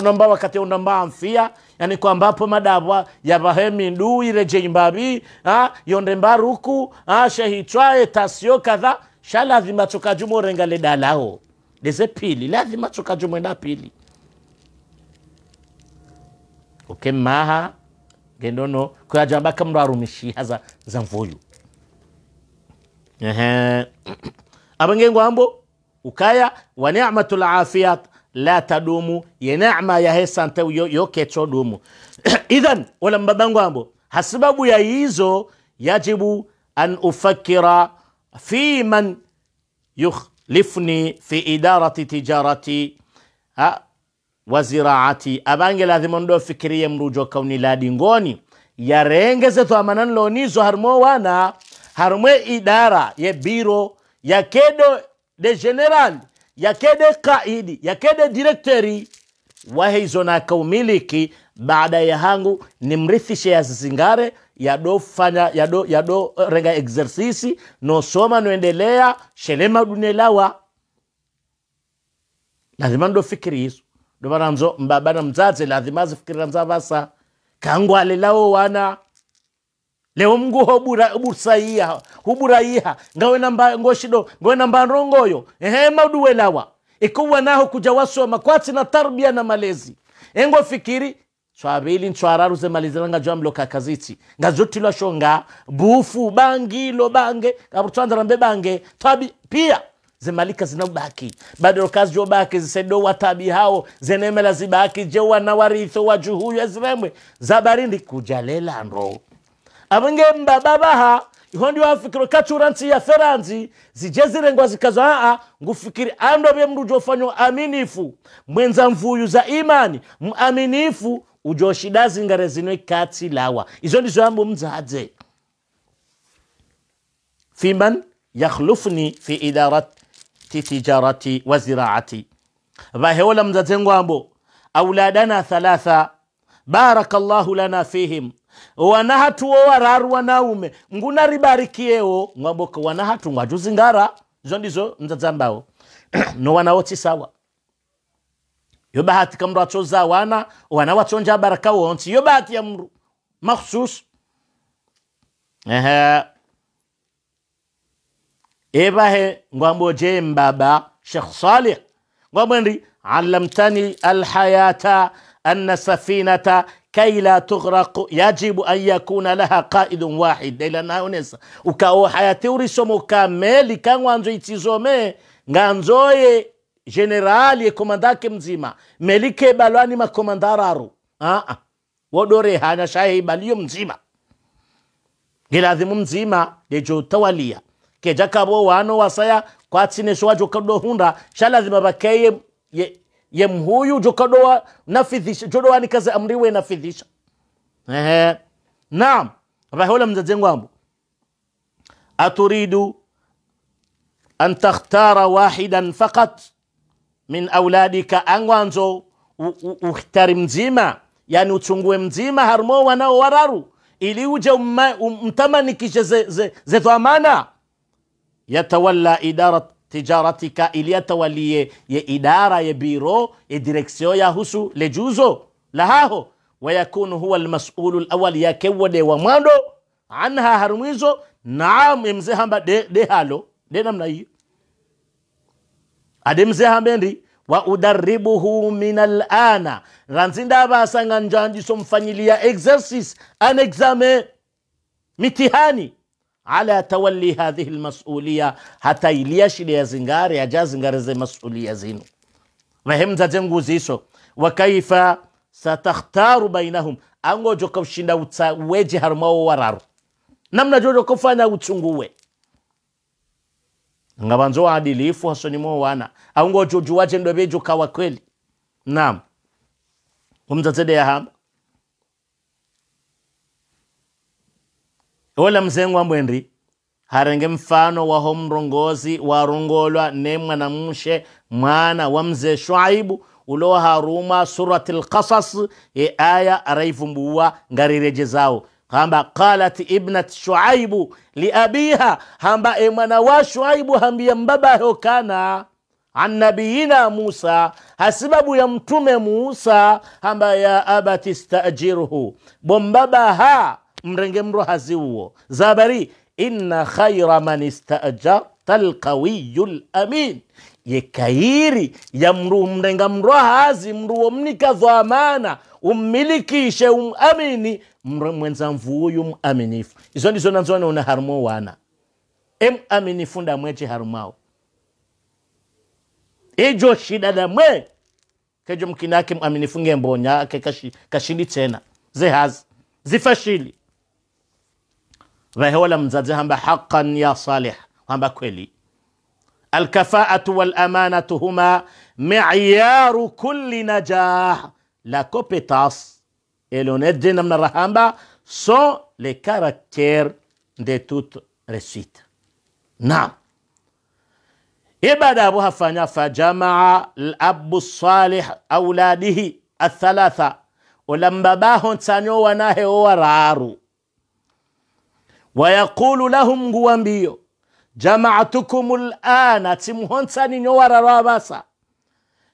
[SPEAKER 1] namba wakati unamba amfia yani kwa mbapo madabwa ya bahemi ndu ile jimbabi ha yonde mbaruku ha shehitwae etasio katha sha lazima chokajuma rengale dalao deze pili lazima chokajuma enda pili oke maha gendo no kwa jamba kamro arumishi haza za mvoyu ehe abangengo ambo ukaya wa ni'matul afiyat la tadumu ye neema ya hesa nte yo, yo kecho dumu idhan wala mbabangu ambo hasababu ya hizo yajibu an ufakira fi man yukhlifni fi idarati tijarati ha, wa ziraati abange lazima ndo fikirie mrujo kauni ladi ngoni yarengeze thwamanan lonizo harmo wana harmo idara ye biro kedo de general yakede kaidi yakede direktori wahizo na kaumiliki baada ya hangu nimrithishe yazizingare yadofanya yado, yado renga no nosoma noendelea shelema dunelawa lazima ndo fikiri hizo ndomanamzo mbaba namdzadze lazima azifikirira vasa kangwale lawo wana leo mngu hobura ubusaiya huburayiha ngawena mba ngoshido ngawena mba rongoyo ehe mauduwe lawa ikuwa naho kuja wasoma kwatsi na tarbia na malezi engo fikiri swabili ntswararu zemalizira nga jwa mloka kazitsi nga zotilwa shonga bufu bangilo bange kabutswanzira mbe bange twabi pia zemalika zinobaki bado kazi baki zisedo watabi hao zenemela zibaki je wana waritho wa juhu juhuyu eziremwe zabarindi kujalela ndo avinge mbaba baha iho ndio afikiro kachuransi ya feranzi zije zirengwa zikaza a ngufikiri ando vye mndu fanyo aminifu mwenza mvuyu za imani maminifu ujo shida zingare zinwe kati lawa izo ndizo ambo mzadze fiman yakhlufni fi idarat tijarati wa ziraati vaheola mzazengwambo auladana thalatha barakallahu lana fihim wanahatuwo wararu wanaume nguna ribarikiyewo ngwamboko wanahatu ngwaju zingara zo ndizo (clears throat) no sawa yo bahati kamru atsoza wana wana watsonja baraka wonsi yo bahati ya mru makhsus ehe evahe ngwambo je mbaba shekh salih ngwambo ndi allamtani alhayata anna safinata kai la tughraq yajibu an yakuna laha qaidun wahid ila naonesa ukao hayati urisomo kameli kangwanzo itizome nganzoye generali ekomandake mzima melike balwani makomandararu aa wodore hana shahe ibaliyo mzima giladhimu mzima dejo tawalia keja kabo wano wasaya kwatsineshowa jokadohunda shalazima bakaye ye, ye mhuyu wa nafidhisha jodowani kaze amriwe nafidhisha ehe naam rahola mzadzengwa ambu aturidu an takhtara wahidan fakat min auladika angwanzo uhtari mzima yani uchungue mzima harmo wanao wararu ili uje mtamanikishe ze, ze, ze dhamana yatawalla idara tijaratika ili atawaliye ye idara ye biro ye direksio yahusu lejuzo lahaho wayakunu huwa almasulu lawal yakewode wa mwando anha harumwizo naam emze hamba de, de halo de namna hiyo ade mze hambe wa udarribuhu min alana ranzinda basanga njanji exercice an examen mitihani ala tawali hadhihi lmasulia hata iliya shiliya zingare ajazingareze masulia zinu vahemza nguziso wakaifa satakhtaru bainahum angojoka ushinda utsa weji harumawo wararu namna jojo kofanya uchunguwe ngabanzo waadilifu hasoni mo wana aungojojuwaje ndobejukawa kweli nam umzazede yahamba ola mzengwa mbwendri harenge mfano waho mrongozi warongolwa ne mwanamushe mwana wa mzee shuaibu ulowa haruma surati lkasas ye aya araivumbuwa ngarireje zao hamba qalat ibnat shuaibu liabiha hamba e mwana wa shuaibu hambia mbaba hokana an nabiyina musa hasibabu ya mtume musa hamba ya abati stajirhu bombaba ha mrengemro haziuwo zabari inna khaira man istajarta lqawiyu lamin ye kairi ya mru mrenga mro hazi mruwo mnikadho amana ummilikishe umamini mwenza mvuuyu muaminifu izo ndizo nanzonaona harumo wana emuaminifu ndamweche harumao ijo e shida damwe kejo mkinake muaminifu ngembonyake kashili tena zehazi zifashili vaheola mzazi hamba haqan ya salih hamba kweli alkafaatu walamanatu huma miyaru kulli najah la compétence et l'honnêteté namna rahamba sont les caractères de toute réussite naam ibada abu hafanya fajamaa labu salih auladihi athalatha olambabahon sanyo wanahe owararu ويقول لهم غوامبيو جمعتكم الآن تمهنساني نوارا راباسا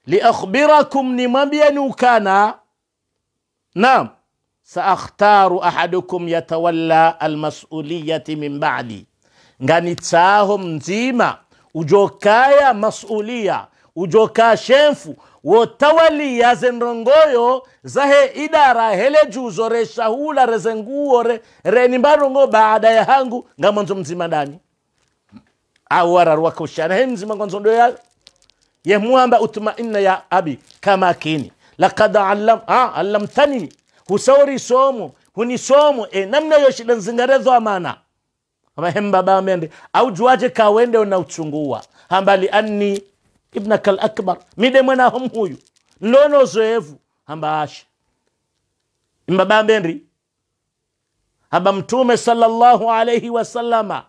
[SPEAKER 1] لأخبركم نمبيا نوكانا نعم سأختار أحدكم يتولى المسؤولية من بعدي تساهم نزيما وجوكايا مسؤولية وجوكا شنفو wo tawaliya zenrongoyo zahe idara hele juzo re shahula rezenguore reni mbarongo baada ya hangu nga mwanzo mzima dani au wararwakoshana he mzima kwanzo ndo yayo yemuamba utmainna ya abi kama kini lakad allam, ah, allamtani husauri somo huni somo e, namna yoshida nzingarezo amana amahembaba amende au juaje kawende unautungua hambali anni ibnaka lakbar mide mwena huyu nlono zoevu hamba asha mbabambenri haba mtume sallallahu alaihi wasallama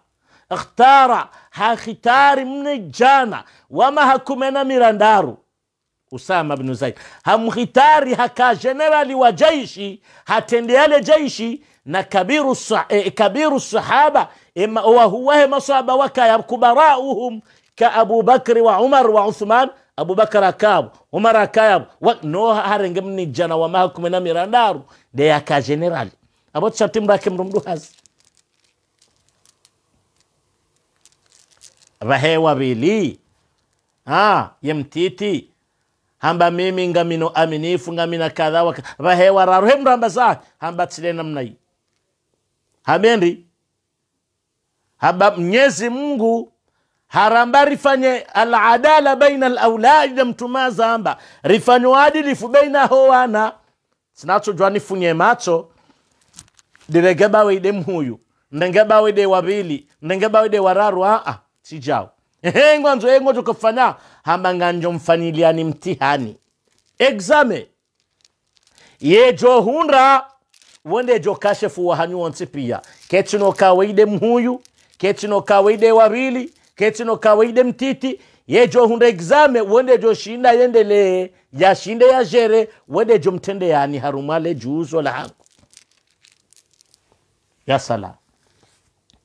[SPEAKER 1] akhtara hakhitari mne jana wama hakumena mirandaru usama bnu zaid hamkhitari haka jenerali wa jaishi hatendeale jaishi na kabiru, eh, kabiru sahaba wahuwahe masahaba wakaya kubarauhum ka Bakr wa umar wa uthman abubakar akab umar wa no harengem ni jana wa mahkum na mirandaru de yaka generali abo rumdu has rahe bili ha yemtiti hamba mimi ngamino aminifu ngamina kadha wa rahe wararu he ramba sa hamba tsile namnai hamendi haba mnyezi mungu haramba rifanye aladala baina na mtumaza zamba rifanye uadilifu baina ho wana sinachojwa nifunye macho diregebaweide mhuyu ndengebaweide wabili ndengebaweide wararu aa ah, ah, sijao ngwanzo engo tukafanya hamba nganjo mfanyiliani mtihani exame yejo hunra wende jo kashefu wahanyuonsi pia ketino kaweide mhuyu ketino kaweide wabili ketsino kawaide mtiti yejo hunda exame wende jo shinda yendele ya shinde ya jere wende jo mtende yani harumale juuzo la hako ya sala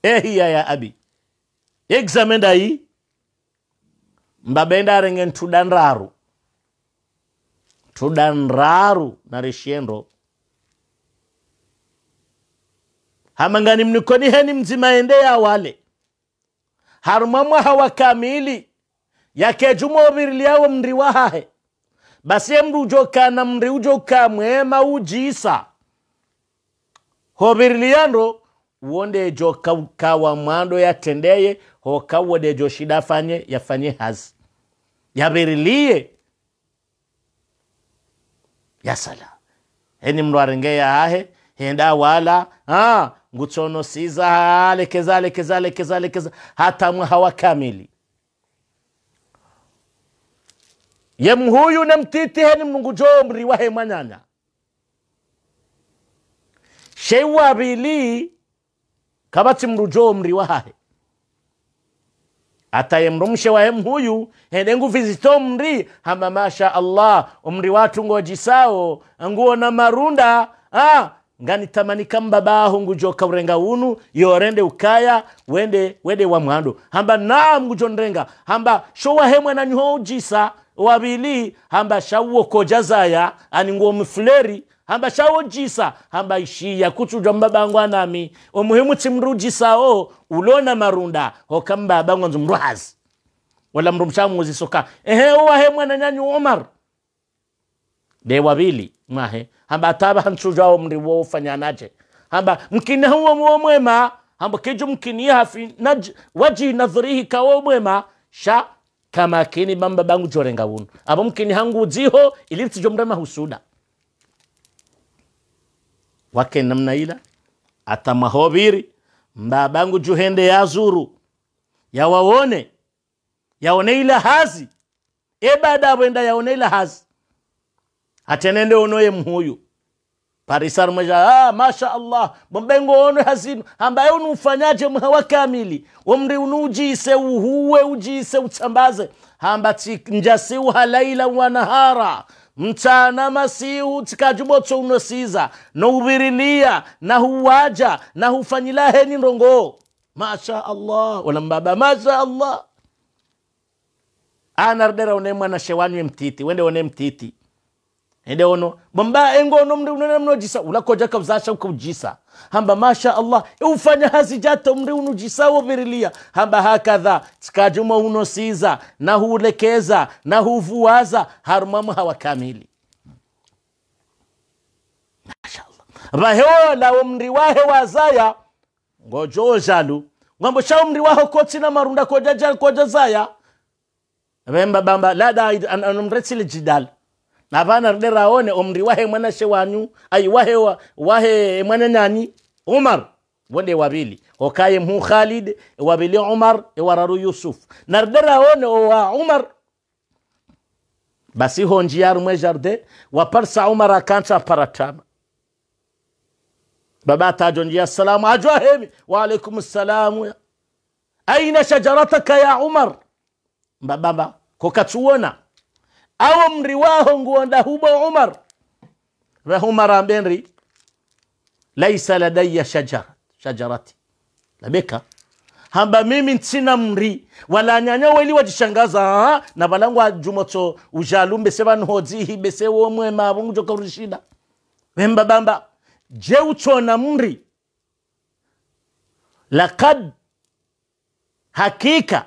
[SPEAKER 1] ehi ya abi exame ndai mbabenda rengen tudanraru tudanraru narishienro hamangani mnikoni heni mzima ya wale harumamwa hawa kamili yakejumo obirili yawo mri wahahe basiye mri ujokana mri ujoka mwema ujisa hobirili yando kawa mwando yatendeye hokawodejo shida afanye yafanye hazi yavirilie yasala eni mndu arengeya henda wala ah siza nguconosiza halekeza halekeza halekeza hata hatamwe hawa kamili ye mhuyu nemtitihe ni mungu jomri wa he manyanya shei wabili kabati mru jomri wa wahahe ataye mrumshe wahe mhuyu henengu vizito mri hama masha allah umri watu ngojisao nguo na marunda ah, ngani tamani kamba hungu joka urenga unu yorende ukaya wende wende wa mwando hamba na mgujo nrenga hamba showa hemwe na nyho ujisa wabili hamba shawo kojazaya zaya ani nguo mfuleri hamba shawo jisa hamba ishiya kuchuja angwa nami omuhimu jisa o ulona marunda hokamba bangwa nzumruhazi wala mrumshamu uzisoka ehe uwa hemwe na nyanyu omaru de wabili mahe hamba taba hanchujao mri wo fanya naje hamba mkine huo mwo mwema hamba kiju mkini hafi naj, waji nadhrihi kawo mwema sha kama kini bamba bangu jorenga wunu abo mkini hangu ziho ili tijomra husuda wake namna ila ata atamahobiri mbabangu juhende ya ya zuru yazuru ya one ila hazi ebada ya one ila hazi atenende nde unoye mhuyu parisar mweja ah, masha allah mbengo ono hazino ambaye unumfanyaje mhawa kamili umri unujise uhuwe ujise utsambaze hamba njasiuha laila wanahara mtana masihu tikajubotso unosiza nouvirilia hufanyila heni ndongo masha allah walambaba masha allah anardera one mwana shewanwe mtiti wende one mtiti ende ono bamba engo ono mri unena mnojisa ulakoja kabzasha ukujisa hamba masha Allah ufanya hazi hazijato mri unujisa virilia hamba hakadha tikajuma unosiza na hulekeza na huvuwaza harumamu hawa kamili masha Allah rahewa la mri wahe wazaya ngojo ngojojalu ngambo sha umri waho na marunda koja koja zaya bemba bamba lada anomretsile jidal nabana rudera one omri wahe mwanashe wanyu ai wahe wa, wahe mwana nani umar wonde wabili okaye mhu khalid wabili umar wararu yusuf nardera one owa umar basi ho njiyaru mwe jarde waparsa umar akansa paratama baba tajo njia assalamu ajwa hemi wa alaikum assalamu aina shajarataka ya umar babamba kokatuona awo mri waho nguonda hubo umar ve umar ambenri laisa ladaya shajara shajarati labeka hamba mimi ntsina mri wala nyanya weli wajishangaza na balangu ajumoto mbese se hi bese womwe mavungujoka rushida wemba bamba je uchona mri lakad hakika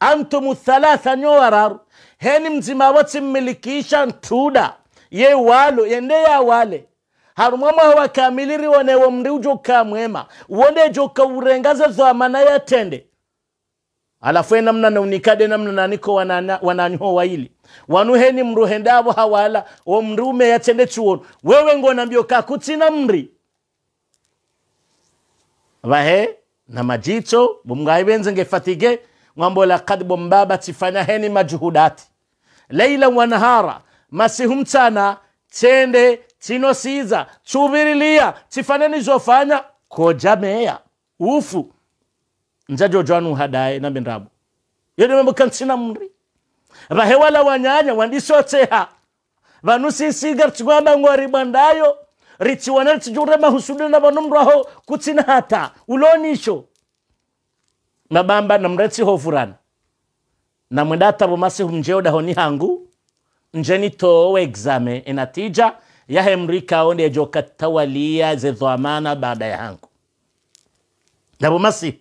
[SPEAKER 1] antum thalatha nyowararu heni mzima mdzimawo tsimmilikisha nthuda ye walo yende yawale harumwamwa wakamiliriwonewo mndu ujoka mwema wonde joka urengaze zwamana yatende alafu enamna naunikade namna naniko wanana, wananiho waili wanuheni mndu hendavo hawala o mndu umeyatende chuono wewe ngonambio kakutsina mri vahe na majito bumgaibenze ngefatige ng'ambo la kad bombabati fanyaheni majuhudati leila wanahara masihu mchana chende chinosiza chuvirilia chifaneni zofanya kojameya ufu njajojwanu hadaye nambe ndabo yodemembo kantsina mri vahewala wanyanya wandisotseha vanusisiga riching'amba ngwaribwa ndayo richiwana richijure mahusudu na vanomraho kutsinahata ulonisho na mretsi nabamba na mwedata bomasi humjeo dahoni hangu njeni towe exame enatija onde tawalia ze zedhoamana baada ya hangu na dabomasi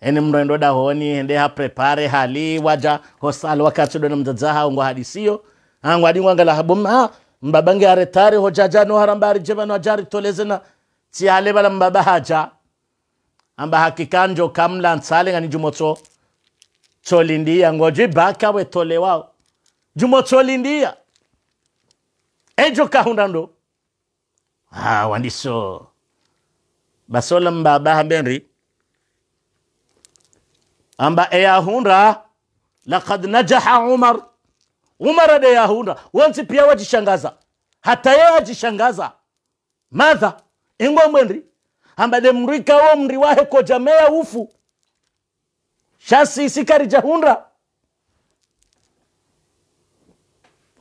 [SPEAKER 1] ene mrendo dahoni ende prepare hali waja hosal wakati dona mdzadzaha ngwa hadisiyo hangu adingwangala haboma mbabange aretare hojaja no harambari jeba no ajari tolezena tiale bala mbaba haja amba njo kamla nsalengani jumotso tsolindiya ngoji baka jumotso lindia ejo kahundando ah, wandiso basola mbaba habenri amba eyahunda lakad najaha umar umar ade yahunda wonsi pia wajishangaza hata ye ajishangaza madha mwenri ambade mrika wo mri wahe kojameya ufu shasi sikari jahunra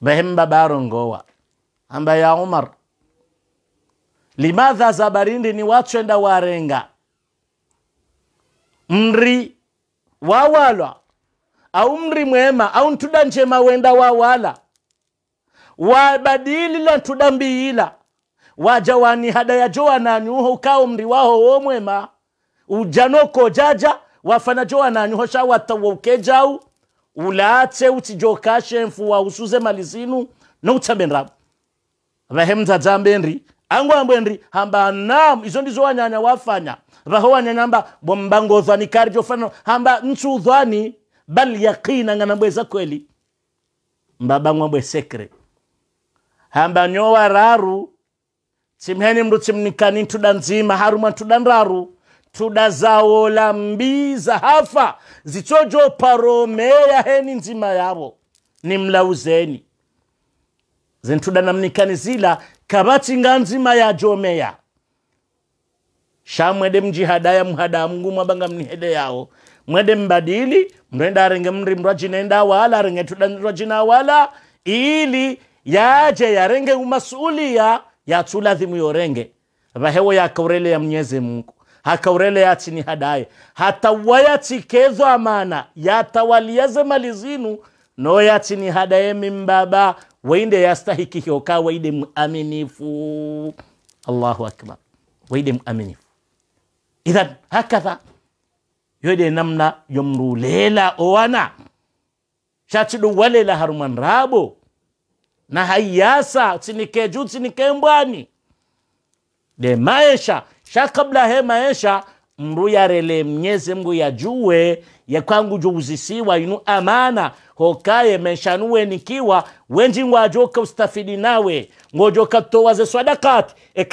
[SPEAKER 1] behemba barongowa amba ya umar limadha zabarindi ni wachwenda warenga mri wawalwa au mri mwema au ntuda njema wenda wawala wabadili la ntuda mbiila waja joa jo wananyuho ukao mri waho womwema ujanoko jaja wafana joa jo wananyuho sha watawouke jau ulatse uchijokashe mfu wausuze mali zinu noutsambe ndravo vahemdzadza mbendri angwambwendri hamba nam izo ndizo wanyanya wafanya raho wanyanya vaho bombango bombangodhwa nikarjo fano hamba nchu ntsuudhwani bal yaqina ng'anambweza kweli mbabang'wambwe sekre hamba nyowa raru chimheni mndu chimnikani ntuda nzima haruma tuda nraru tuda zawo la mbi za hafa zichojo paromeya heni nzima yavo nimlauzeni zintuda namnikani zila kabachinga nzima ya jomeya shamwede mjihadaya mhada mngu mwabanga mnihede yao mwede mbadili mrenda arenge mri mrajinenda wala arenge tuda rajina wala ili yaje yarenge umasulia ya yatsulathimu yorenge vahewo yakaurele ya mnyezi mungu hakaurele yachini hadaye hata wayachikezo amana yatawaliaze mali zinu no hadaye mimbaba weinde yastahikihioka weide muaminifu allahu akbar weide muaminifu idhan hakatha yode namna yomrulela owana shaciɗo walela na haiasa tsinike juu tsinike mbwani de maesha sha kabla he maesha mru yarele mnyeze mgu yajuwe yakwangu juuzisiwa inu amana hokaye meshanu nikiwa wenji ngwajoka ustafidi nawe ngojoka towaze swadakati ya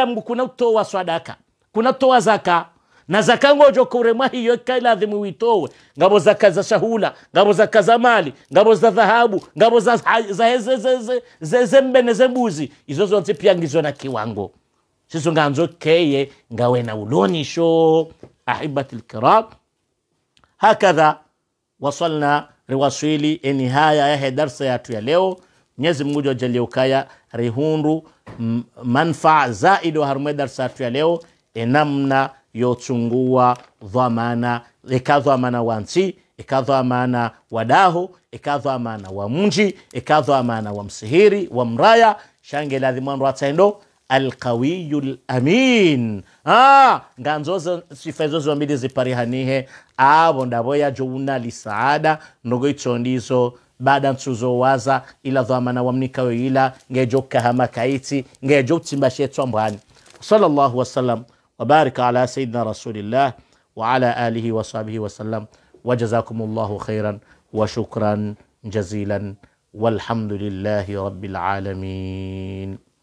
[SPEAKER 1] e mgu kuna utowa swadaka kuna utowa zaka na zaka kure mahi yo kai la dhimu witowe Ngabo za kaza shahula, ngabo za kaza mali, ngabo za dhahabu, ngabo za za ze ze ze ze mbene ze mbuzi izo zonse pia ngizo na kiwango sizo nganzo keye ngawe na uloni sho Ahibati lkiram, hakadha wasalna riwasili enihaya yahe darsa yatu ya leo. Mwenyezi Mungu jali ukaya rihundu manfaa zaidi wa harume darsa yatu ya leo enamna yochungua dhamana eka dhamana wa nchi eka dhamana wa daho eka dhamana wa mji eka dhamana wa msihiri wa mraya shange ladhi mwandu atendo alqawiyu lamin ah, nganzo sifa izo zombili ziparihanihe avo ndavo yajouna lisaada ndogo itso ndizo bada waza ila dhamana wa mnika ila ngejo kahama kaiti ngejo utimbashe tswambwani sallallahu wasallam وبارك على سيدنا رسول الله وعلى آله وصحبه وسلم وجزاكم الله خيرا وشكرا جزيلا والحمد لله رب العالمين